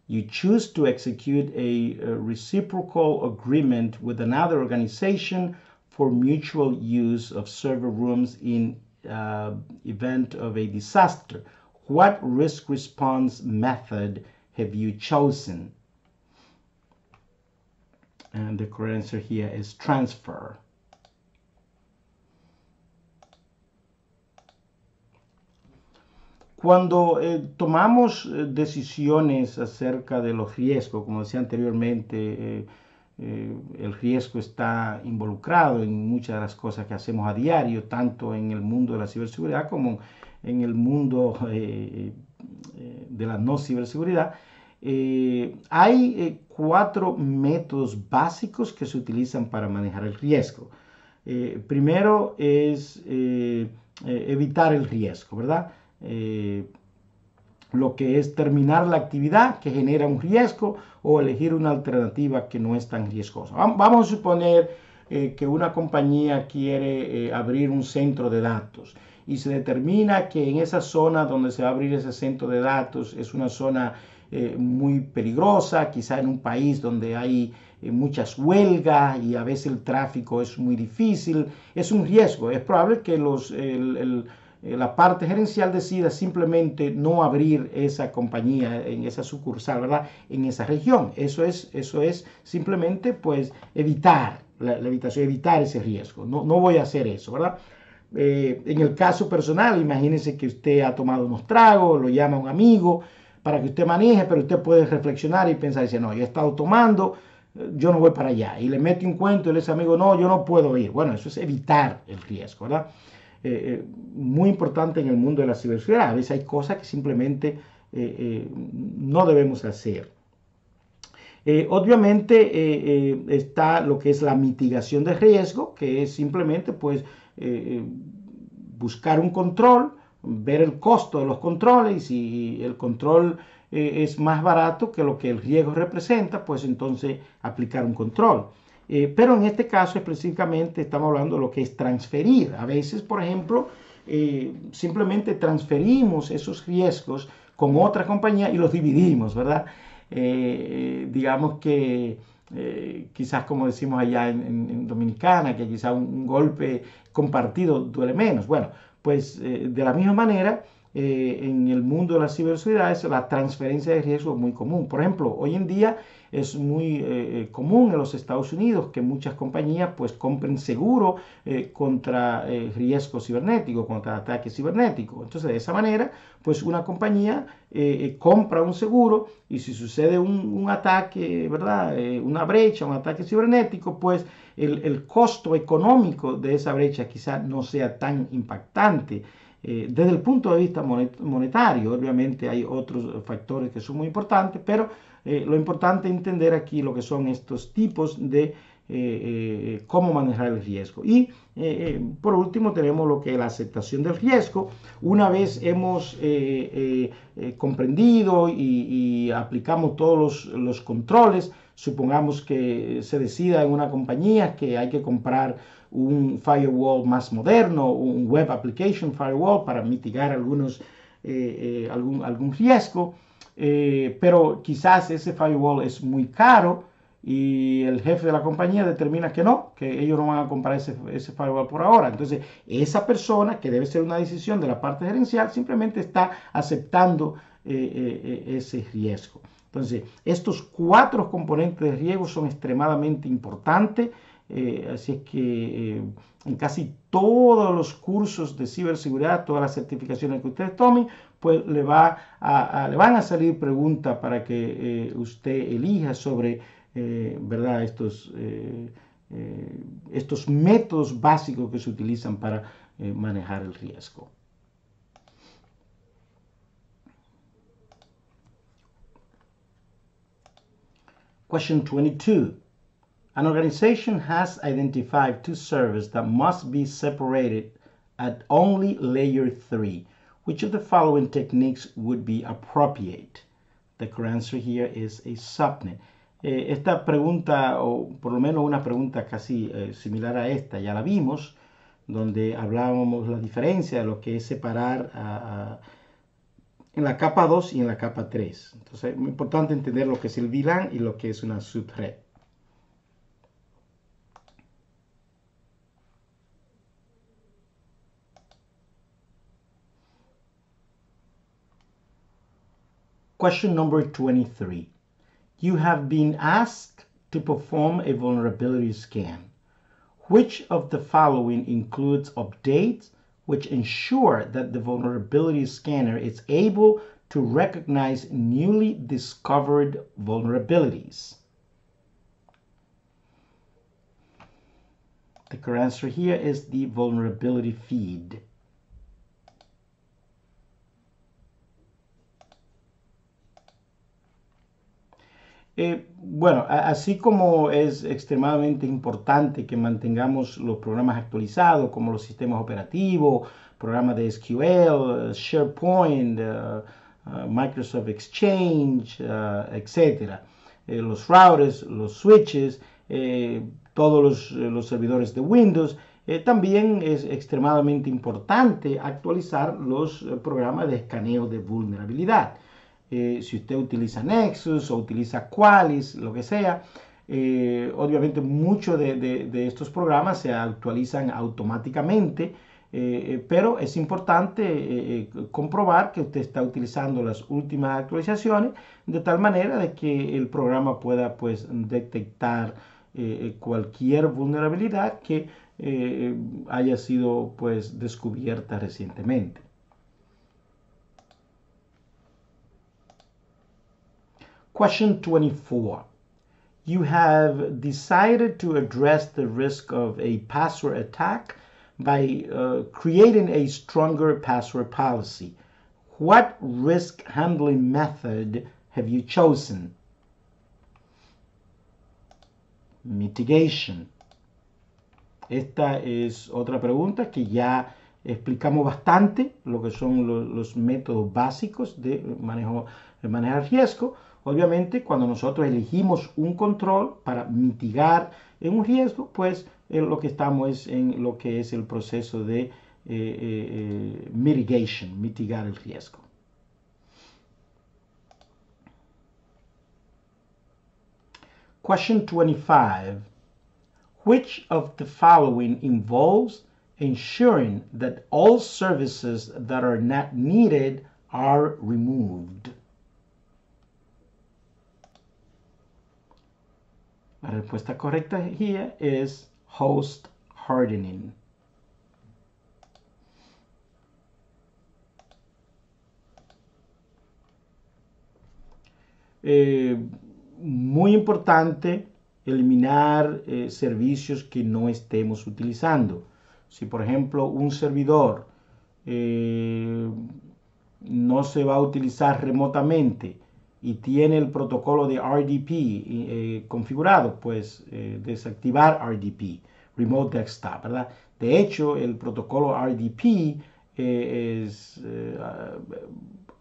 You choose to execute a, a, reciprocal agreement with another organization for mutual use of server rooms in uh, event of a disaster, what risk response method have you chosen? And the correct answer here is transfer. Cuando eh, tomamos eh, decisiones acerca de los riesgos, como decía anteriormente, eh, Eh, el riesgo está involucrado en muchas de las cosas que hacemos a diario, tanto en el mundo de la ciberseguridad como en el mundo eh, eh, de la no ciberseguridad. hay cuatro métodos básicos que se utilizan para manejar el riesgo. primero es evitar el riesgo, ¿verdad? lo que es terminar la actividad que genera un riesgo o elegir una alternativa que no es tan riesgosa. Vamos a suponer eh, que una compañía quiere eh, abrir un centro de datos y se determina que en esa zona donde se va a abrir ese centro de datos es una zona eh, muy peligrosa, quizá en un país donde hay muchas huelgas y a veces el tráfico es muy difícil, es un riesgo, es probable que los... Eh, la parte gerencial decida simplemente no abrir esa compañía en esa sucursal, ¿verdad? En esa región. Eso es, eso es simplemente pues evitar la, evitación, evitar ese riesgo. No, voy a hacer eso, ¿verdad? Eh, en el caso personal, imagínense que usted ha tomado unos tragos, lo llama un amigo para que usted maneje, pero usted puede reflexionar y pensar, dice, no, yo he estado tomando, eh, yo no voy para allá. Y le mete un cuento y le dice, amigo, no, yo no puedo ir. Bueno, eso es evitar el riesgo, ¿verdad? Eh, eh, muy importante en el mundo de la ciberseguridad. A veces hay cosas que simplemente eh, no debemos hacer. obviamente está lo que es la mitigación de riesgo, que es simplemente pues buscar un control, ver el costo de los controles y si el control es más barato que lo que el riesgo representa, pues entonces aplicar un control. Eh, pero en este caso específicamente estamos hablando de lo que es transferir. A veces, por ejemplo, eh, simplemente transferimos esos riesgos con otra compañía y los dividimos, ¿verdad? Eh, digamos que quizás como decimos allá en, Dominicana, que quizás un, golpe compartido duele menos. Bueno, pues de la misma manera, en el mundo de las ciberseguridades la transferencia de riesgo es muy común. Por ejemplo, hoy en día es muy eh, eh, común en los Estados Unidos que muchas compañías pues compren seguro eh, contra eh, riesgo cibernético, contra ataques cibernéticos. Entonces de esa manera pues una compañía compra un seguro y si sucede un, ataque, ¿verdad? una brecha, un ataque cibernético, pues el, el costo económico de esa brecha quizás no sea tan impactante desde el punto de vista monetario, obviamente hay otros factores que son muy importantes, pero eh, lo importante es entender aquí lo que son estos tipos de eh, eh, cómo manejar el riesgo. Y por último tenemos lo que es la aceptación del riesgo. Una vez hemos comprendido y, aplicamos todos los, controles, supongamos que se decida en una compañía que hay que comprar un firewall más moderno, un web application firewall para mitigar algunos, algún riesgo. Eh, pero quizás ese firewall es muy caro y el jefe de la compañía determina que no, que ellos no van a comprar ese, firewall por ahora. Entonces, esa persona, que debe ser una decisión de la parte gerencial, simplemente está aceptando eh, eh, ese riesgo. Entonces, estos cuatro componentes de riesgo son extremadamente importantes. así es que en casi todos los cursos de ciberseguridad, todas las certificaciones que ustedes tomen, pues, le, van a salir preguntas para que eh, usted elija sobre eh, ¿verdad? Estos, eh, estos métodos básicos que se utilizan para manejar el riesgo. Question 22. An organization has identified two servers that must be separated at only layer 3. Which of the following techniques would be appropriate? The correct answer here is a subnet. Eh, esta pregunta, o por lo menos una pregunta casi eh, similar a esta, ya la vimos, donde hablábamos la diferencia de lo que es separar en la capa 2 y en la capa 3. Entonces, es muy importante entender lo que es el VLAN y lo que es una subred. Question number 23. You have been asked to perform a vulnerability scan. Which of the following includes updates which ensure that the vulnerability scanner is able to recognize newly discovered vulnerabilities? The correct answer here is the vulnerability feed. Eh, bueno, así como es extremadamente importante que mantengamos los programas actualizados, como los sistemas operativos, programas de SQL, SharePoint, eh, eh, Microsoft Exchange, etc. los routers, los switches, todos los, servidores de Windows. también es extremadamente importante actualizar los programas de escaneo de vulnerabilidad. Eh, si usted utiliza Nexus o utiliza Qualys, lo que sea. Eh, obviamente muchos de, estos programas se actualizan automáticamente, eh, pero es importante comprobar que usted está utilizando las últimas actualizaciones de tal manera de que el programa pueda pues, detectar cualquier vulnerabilidad que haya sido pues, descubierta recientemente. Question 24. You have decided to address the risk of a password attack by uh, creating a stronger password policy. What risk handling method have you chosen? Mitigation. Esta es otra pregunta que ya explicamos bastante, lo que son lo, los métodos básicos de manejo, de manejar riesgo. Obviamente, cuando nosotros elegimos un control para mitigar un riesgo, pues eh, lo que estamos es en lo que es el proceso de eh, eh, mitigation, mitigar el riesgo. Question 25. Which of the following involves ensuring that all services that are not needed are removed? La respuesta correcta aquí es host hardening. Eh, muy importante eliminar eh, servicios que no estemos utilizando. Si por ejemplo un servidor eh, no se va a utilizar remotamente y tiene el protocolo de RDP eh, configurado, pues eh, desactivar RDP, Remote Desktop, ¿verdad? De hecho, el protocolo RDP eh,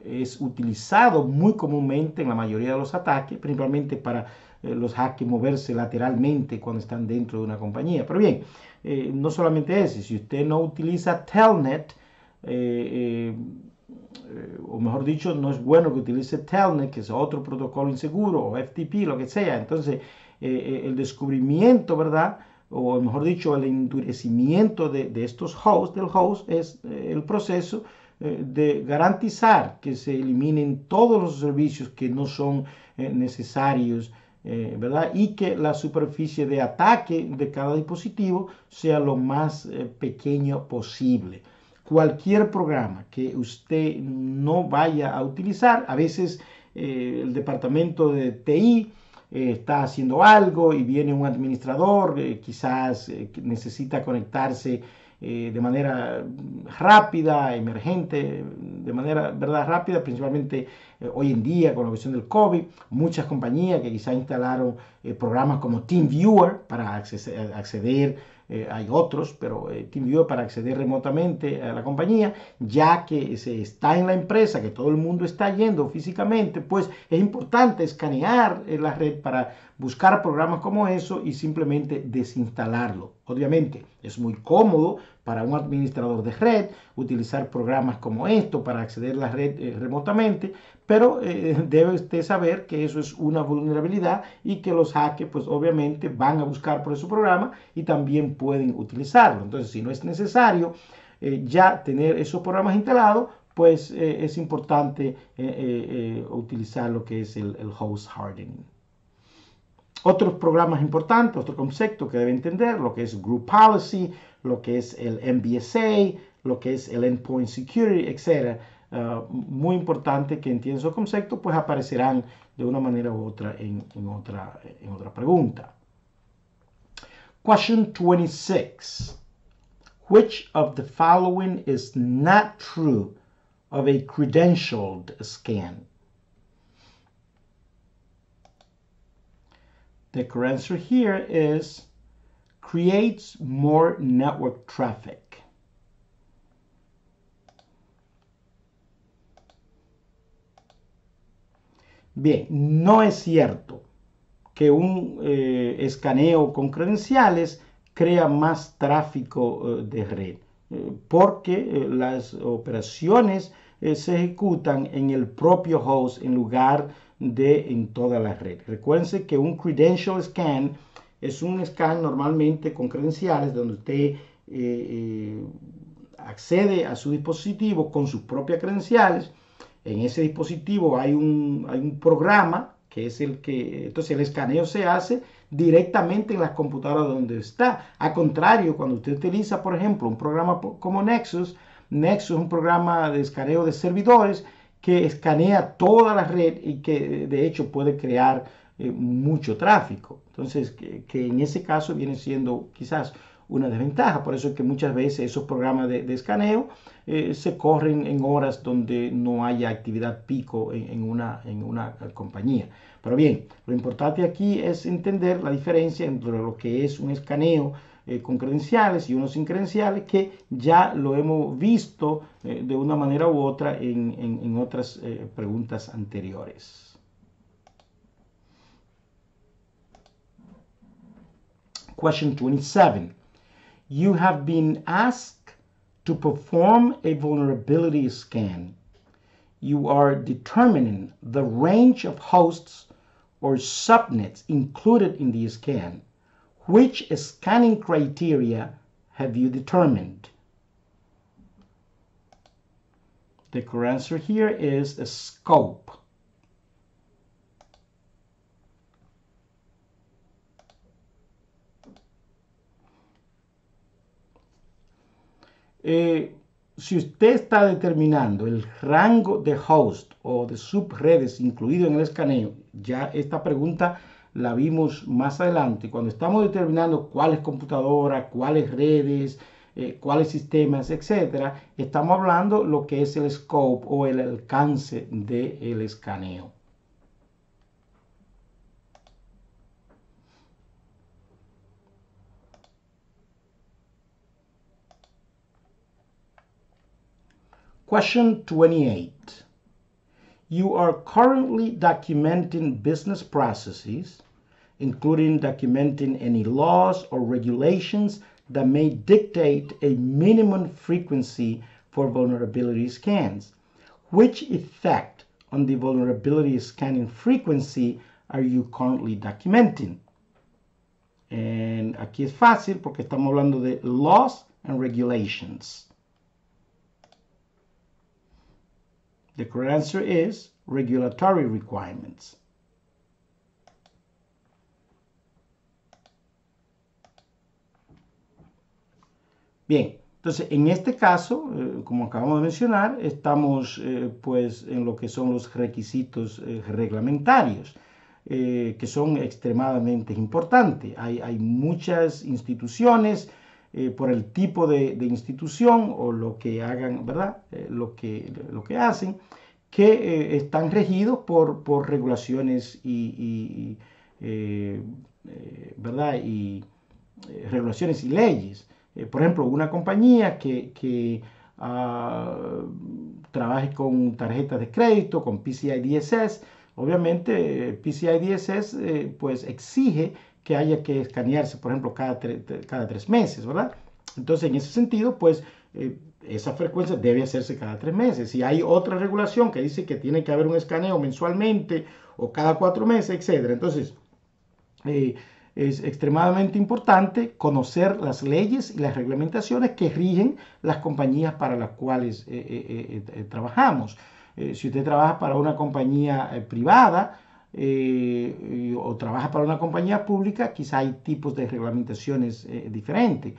es, utilizado muy comúnmente en la mayoría de los ataques, principalmente para los hackers moverse lateralmente cuando están dentro de una compañía. Pero bien, no solamente ese, si usted no utiliza Telnet, eh, o mejor dicho, no es bueno que utilice Telnet, que es otro protocolo inseguro, o FTP, lo que sea. Entonces, eh, eh, el descubrimiento, ¿verdad? O mejor dicho, el endurecimiento de, estos hosts, del host, es el proceso de garantizar que se eliminen todos los servicios que no son necesarios, ¿verdad? Y que la superficie de ataque de cada dispositivo sea lo más pequeño posible cualquier programa que usted no vaya a utilizar, a veces eh, el departamento de TI eh, está haciendo algo y viene un administrador, eh, quizás necesita conectarse de manera rápida, emergente, de manera ¿verdad? rápida, principalmente hoy en día con la visión del COVID, muchas compañías que quizás instalaron programas como TeamViewer para acceder eh, hay otros, pero eh, TeamViewer para acceder remotamente a la compañía, ya que se está en la empresa, que todo el mundo está yendo físicamente, pues es importante escanear eh, la red para buscar programas como eso y simplemente desinstalarlo. Obviamente es muy cómodo para un administrador de red utilizar programas como esto para acceder a la red eh, remotamente, pero eh, debe usted saber que eso es una vulnerabilidad y que los hackers pues obviamente van a buscar por ese programa y también pueden utilizarlo. Entonces si no es necesario eh, ya tener esos programas instalados, pues es importante utilizar lo que es el, el host hardening. Otros programas importantes, otro concepto que debe entender, lo que es Group Policy, lo que es el MBSA, lo que es el Endpoint Security, etc. Eh, muy importante que entiendan esos conceptos, pues aparecerán de una manera u otra en, otra, en otra pregunta. Question 26. Which of the following is not true of a credentialed scan? The correct answer here is creates more network traffic. Bien, no es cierto que un eh, escaneo con credenciales crea más tráfico eh, de red, eh, porque las operaciones se ejecutan en el propio host en lugar de de en toda la red. Recuérdense que un credential scan es un scan normalmente con credenciales donde usted eh, eh, accede a su dispositivo con sus propias credenciales. En ese dispositivo hay un, hay un programa que es el que, entonces el escaneo se hace directamente en la computadora donde está. A contrario, cuando usted utiliza, por ejemplo, un programa como Nexus, Nexus es un programa de escaneo de servidores, que escanea toda la red y que de hecho puede crear eh, mucho tráfico. Entonces, que, en ese caso viene siendo quizás una desventaja. Por eso es que muchas veces esos programas de, escaneo eh, se corren en horas donde no haya actividad pico una, en una eh, compañía. Pero bien, lo importante aquí es entender la diferencia entre lo que es un escaneo eh, con credenciales y unos sin credenciales, que ya lo hemos visto eh, de una manera u otra en, en, otras eh, preguntas anteriores. Question 27. You have been asked to perform a vulnerability scan. You are determining the range of hosts or subnets included in the scan. Which scanning criteria have you determined? The correct answer here is scope. Eh, si usted está determinando el rango de host o de subredes incluido en el escaneo, ya esta pregunta la vimos más adelante. Cuando estamos determinando cuáles computadoras, cuáles redes, eh, cuáles sistemas, etcétera, estamos hablando lo que es el scope o el alcance del el escaneo. Question 28. you are currently documenting business processes, including documenting any laws or regulations that may dictate a minimum frequency for vulnerability scans. Which effect on the vulnerability scanning frequency are you currently documenting? And aquí es fácil porque estamos hablando de laws and regulations. The correct answer is regulatory requirements. Bien, entonces en este caso, eh, como acabamos de mencionar, estamos eh, pues en lo que son los requisitos eh, reglamentarios, que son extremadamente importantes. hay muchas instituciones, eh, por el tipo de, institución o lo que hagan, ¿verdad? Eh, lo, que, lo que hacen, que eh, están regidos por, regulaciones y, ¿verdad? Y regulaciones y leyes. por ejemplo, una compañía que, ah, trabaje con tarjetas de crédito, con PCI DSS, obviamente PCI DSS pues exige que haya que escanearse, por ejemplo, cada, tres meses, ¿verdad? Entonces, en ese sentido, pues eh, esa frecuencia debe hacerse cada tres meses. Si hay otra regulación que dice que tiene que haber un escaneo mensualmente o cada cuatro meses, etc. Entonces, eh, es extremadamente importante conocer las leyes y las reglamentaciones que rigen las compañías para las cuales eh, trabajamos. si usted trabaja para una compañía privada, eh, o trabaja para una compañía pública, quizá hay tipos de reglamentaciones eh, diferentes.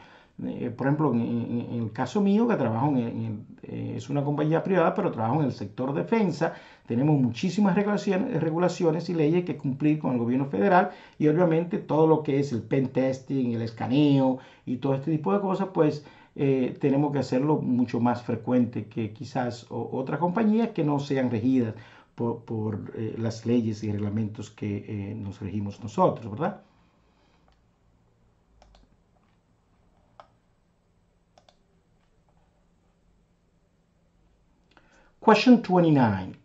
Eh, por ejemplo, en, el caso mío, que trabajo en, es una compañía privada, pero trabajo en el sector defensa, tenemos muchísimas regulaciones, y leyes que cumplir con el gobierno federal y obviamente todo lo que es el pen testing, el escaneo y todo este tipo de cosas, pues tenemos que hacerlo mucho más frecuente que quizás otras compañías que no sean regidas por, por eh, las leyes y reglamentos que eh, nos regimos nosotros, ¿verdad? Question 29.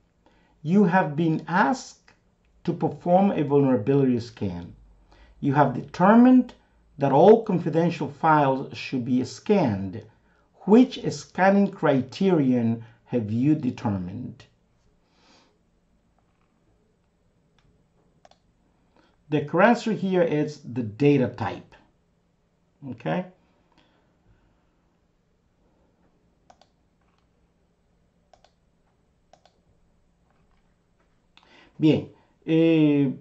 You have been asked to perform a vulnerability scan. You have determined that all confidential files should be scanned. Which scanning criterion have you determined? The currency here is the data type. Okay. Bien, eh,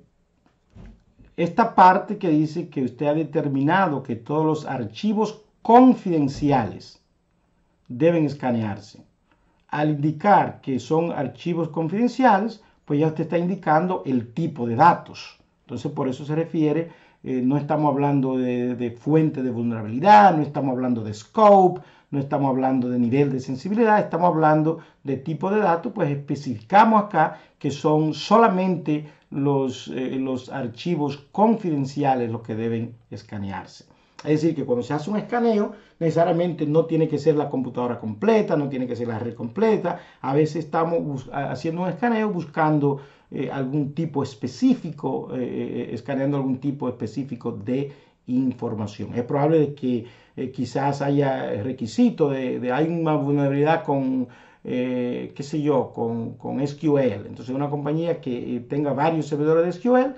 esta parte que dice que usted ha determinado que todos los archivos confidenciales deben escanearse. Al indicar que son archivos confidenciales, pues ya usted está indicando el tipo de datos. Entonces, por eso se refiere, eh, no estamos hablando de, fuente de vulnerabilidad, no estamos hablando de scope, no estamos hablando de nivel de sensibilidad, estamos hablando de tipo de datos, pues especificamos acá que son solamente los, eh, los archivos confidenciales los que deben escanearse. Es decir, que cuando se hace un escaneo, necesariamente no tiene que ser la computadora completa, no tiene que ser la red completa. A veces estamos haciendo un escaneo buscando eh, algún tipo específico, eh, eh, escaneando algún tipo específico de información. Es probable que quizás haya requisito de, hay una vulnerabilidad con, qué sé yo, con, SQL. Entonces una compañía que tenga varios servidores de SQL,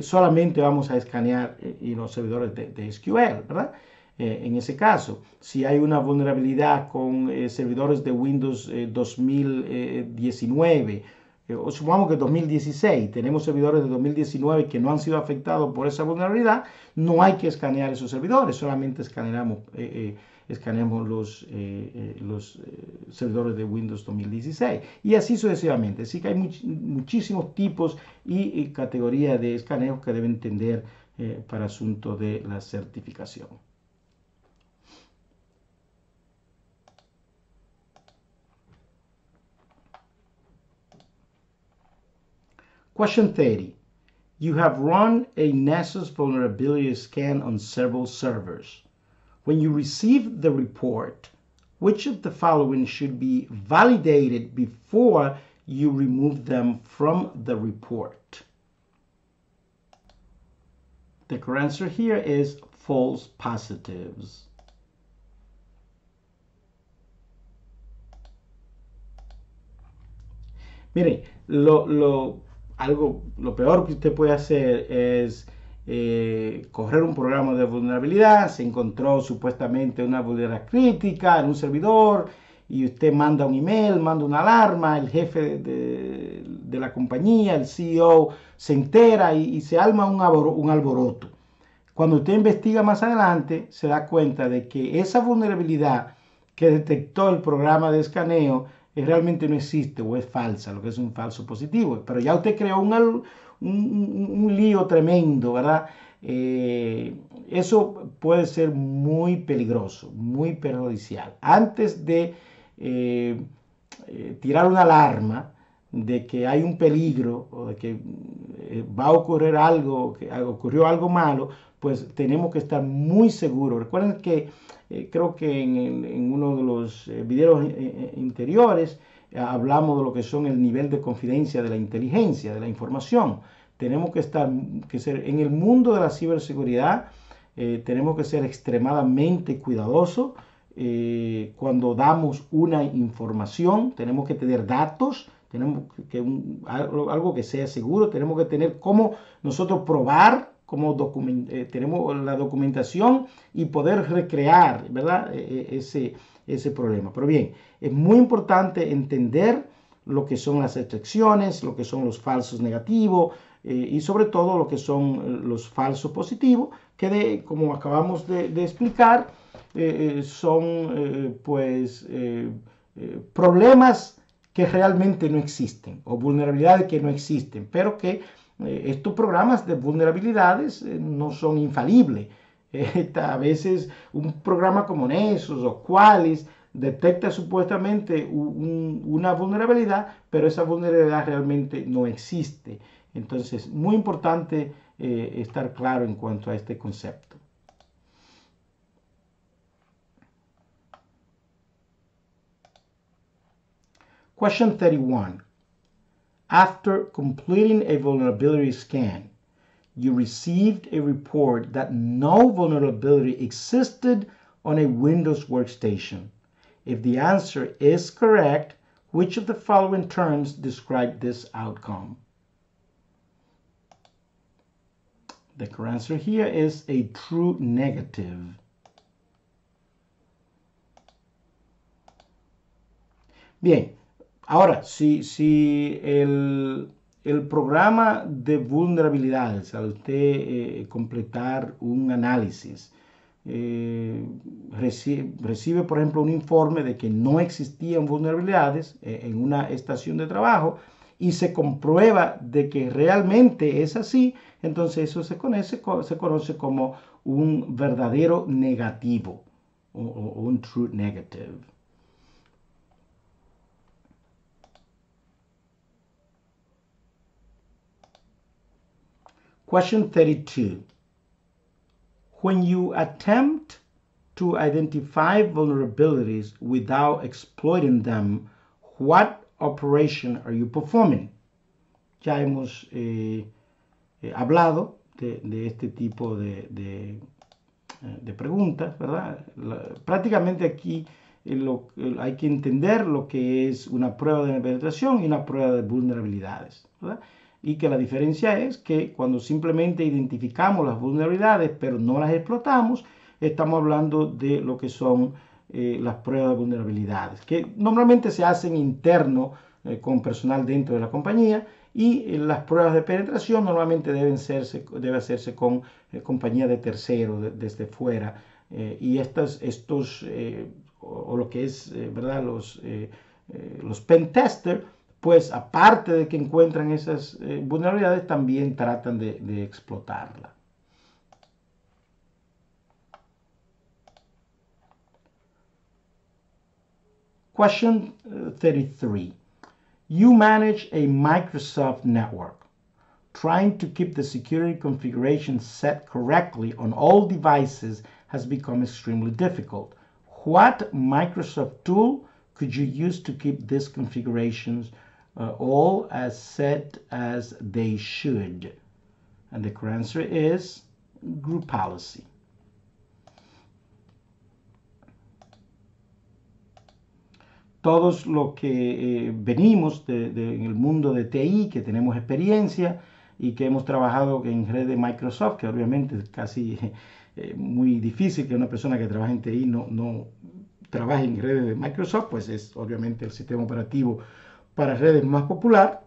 solamente vamos a escanear los servidores de, SQL, ¿verdad? en ese caso. Si hay una vulnerabilidad con servidores de Windows 2019 eh, supongamos que 2016, tenemos servidores de 2019 que no han sido afectados por esa vulnerabilidad, no hay que escanear esos servidores, solamente escaneamos, eh, eh, los, servidores de Windows 2016. Y así sucesivamente. Así que hay muchísimos tipos y, y categorías de escaneos que deben entender para asunto de la certificación. Question 30. You have run a Nessus vulnerability scan on several servers. When you receive the report, which of the following should be validated before you remove them from the report? The correct answer here is false positives. Miren lo, lo algo, lo peor que usted puede hacer es eh, correr un programa de vulnerabilidad, se encontró supuestamente una vulnerabilidad crítica en un servidor y usted manda un email, manda una alarma, el jefe de, de la compañía, el CEO, se entera y, se alma un, un alboroto. Cuando usted investiga más adelante, se da cuenta de que esa vulnerabilidad que detectó el programa de escaneo, realmente no existe o es falsa, lo que es un falso positivo. Pero ya usted creó un, lío tremendo, ¿verdad? Eh, eso puede ser muy peligroso, muy perjudicial. Antes de eh, eh, tirar una alarma, de que hay un peligro o de que eh, va a ocurrir algo, que ocurrió algo malo, pues tenemos que estar muy seguros. Recuerden que eh, creo que en, uno de los eh, videos interiores hablamos de lo que son el nivel de confidencia de la inteligencia, de la información. Tenemos que estar, que ser, en el mundo de la ciberseguridad, tenemos que ser extremadamente cuidadosos cuando damos una información, tenemos que tener datos, tenemos que algo que sea seguro, tenemos que tener cómo nosotros probar, cómo eh, tenemos la documentación y poder recrear, ¿verdad? E, e, ese, ese problema. Pero bien, es muy importante entender lo que son las excepciones, lo que son los falsos negativos eh, y sobre todo lo que son eh, los falsos positivos, que como acabamos de, explicar, son pues problemas que realmente no existen o vulnerabilidades que no existen, pero que eh, estos programas de vulnerabilidades eh, no son infalibles. a veces un programa como Nessus o Qualys detecta supuestamente una vulnerabilidad, pero esa vulnerabilidad realmente no existe. Entonces, muy importante eh, estar claro en cuanto a este concepto. Question 31. After completing a vulnerability scan, you received a report that no vulnerability existed on a Windows workstation. If the answer is correct, which of the following terms describe this outcome? The correct answer here is a true negative. Bien, Ahora, si, el, programa de vulnerabilidades, al usted eh, completar un análisis, eh, recibe, por ejemplo, un informe de que no existían vulnerabilidades eh, en una estación de trabajo y se comprueba de que realmente es así, entonces eso se conoce, como un verdadero negativo o un true negative. Question 32. When you attempt to identify vulnerabilities without exploiting them, what operation are you performing? Ya hemos eh, eh, hablado de, este tipo de, eh, preguntas, ¿verdad? prácticamente aquí hay que entender lo que es una prueba de penetración y una prueba de vulnerabilidades, ¿verdad? y que la diferencia es que cuando simplemente identificamos las vulnerabilidades pero no las explotamos, estamos hablando de lo que son eh, las pruebas de vulnerabilidades, que normalmente se hacen interno eh, con personal dentro de la compañía y eh, las pruebas de penetración normalmente deben hacerse, debe hacerse con compañía de tercero desde fuera y estas, estos o, lo que es verdad los, los testers, pues aparte de que encuentran esas eh, vulnerabilidades, también tratan de, de explotarla. Question eh, 33. You manage a Microsoft network, trying to keep the security configuration set correctly on all devices has become extremely difficult. What Microsoft tool could you use to keep these configurations Uh, all as set as they should? And the correct answer is group policy. Todos los que eh, venimos del el mundo de TI, que tenemos experiencia y que hemos trabajado en red de Microsoft, que obviamente es casi eh, muy difícil que una persona que trabaja en TI no, no trabaje en redes de Microsoft, pues es obviamente el sistema operativo para redes más popular,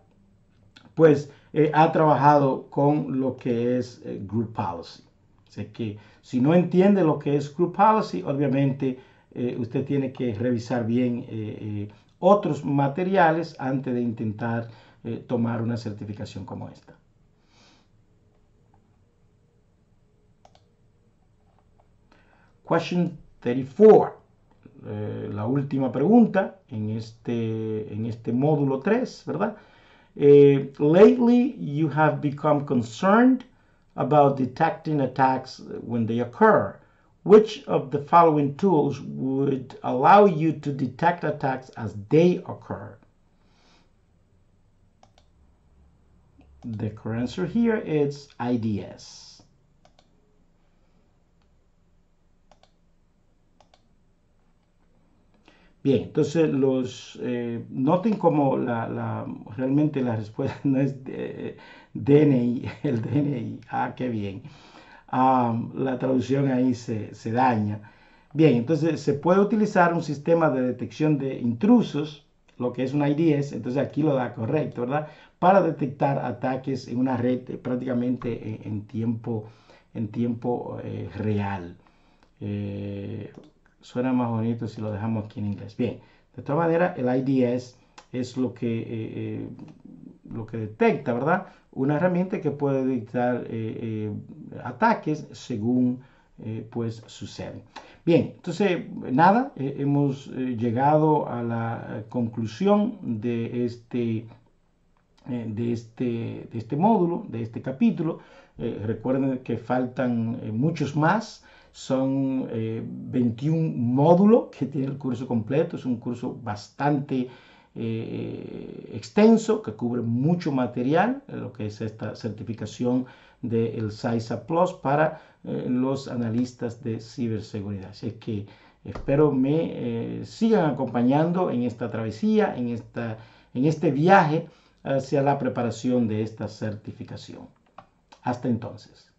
pues eh, ha trabajado con lo que es eh, Group Policy. Así que si no entiende lo que es Group Policy, obviamente eh, usted tiene que revisar bien otros materiales antes de intentar tomar una certificación como esta. Question 34. Eh, la última pregunta en este, en este módulo 3, ¿verdad? Eh, lately you have become concerned about detecting attacks when they occur. Which of the following tools would allow you to detect attacks as they occur? The correct answer here is IDS. Bien, entonces los eh, noten como la, la, realmente la respuesta no es de, eh, DNI, el DNI. Ah, qué bien. Ah, la traducción ahí se, se daña. Bien, entonces se puede utilizar un sistema de detección de intrusos, lo que es un IDS, entonces aquí lo da correcto, ¿verdad? Para detectar ataques en una red eh, prácticamente en, tiempo, en tiempo real. Eh, suena más bonito si lo dejamos aquí en inglés. Bien, de todas maneras, el IDS es lo que, eh, eh, lo que detecta, ¿verdad? Una herramienta que puede detectar eh, ataques según pues sucede. Bien, entonces, nada, hemos llegado a la conclusión de este, de este, de este módulo, de este capítulo. recuerden que faltan muchos más. Son 21 eh, módulos que tiene el curso completo. Es un curso bastante eh, eh, extenso que cubre mucho material, lo que es esta certificación del de Plus para los analistas de ciberseguridad. Así que espero me sigan acompañando en esta travesía, en, esta, en este viaje hacia la preparación de esta certificación. Hasta entonces.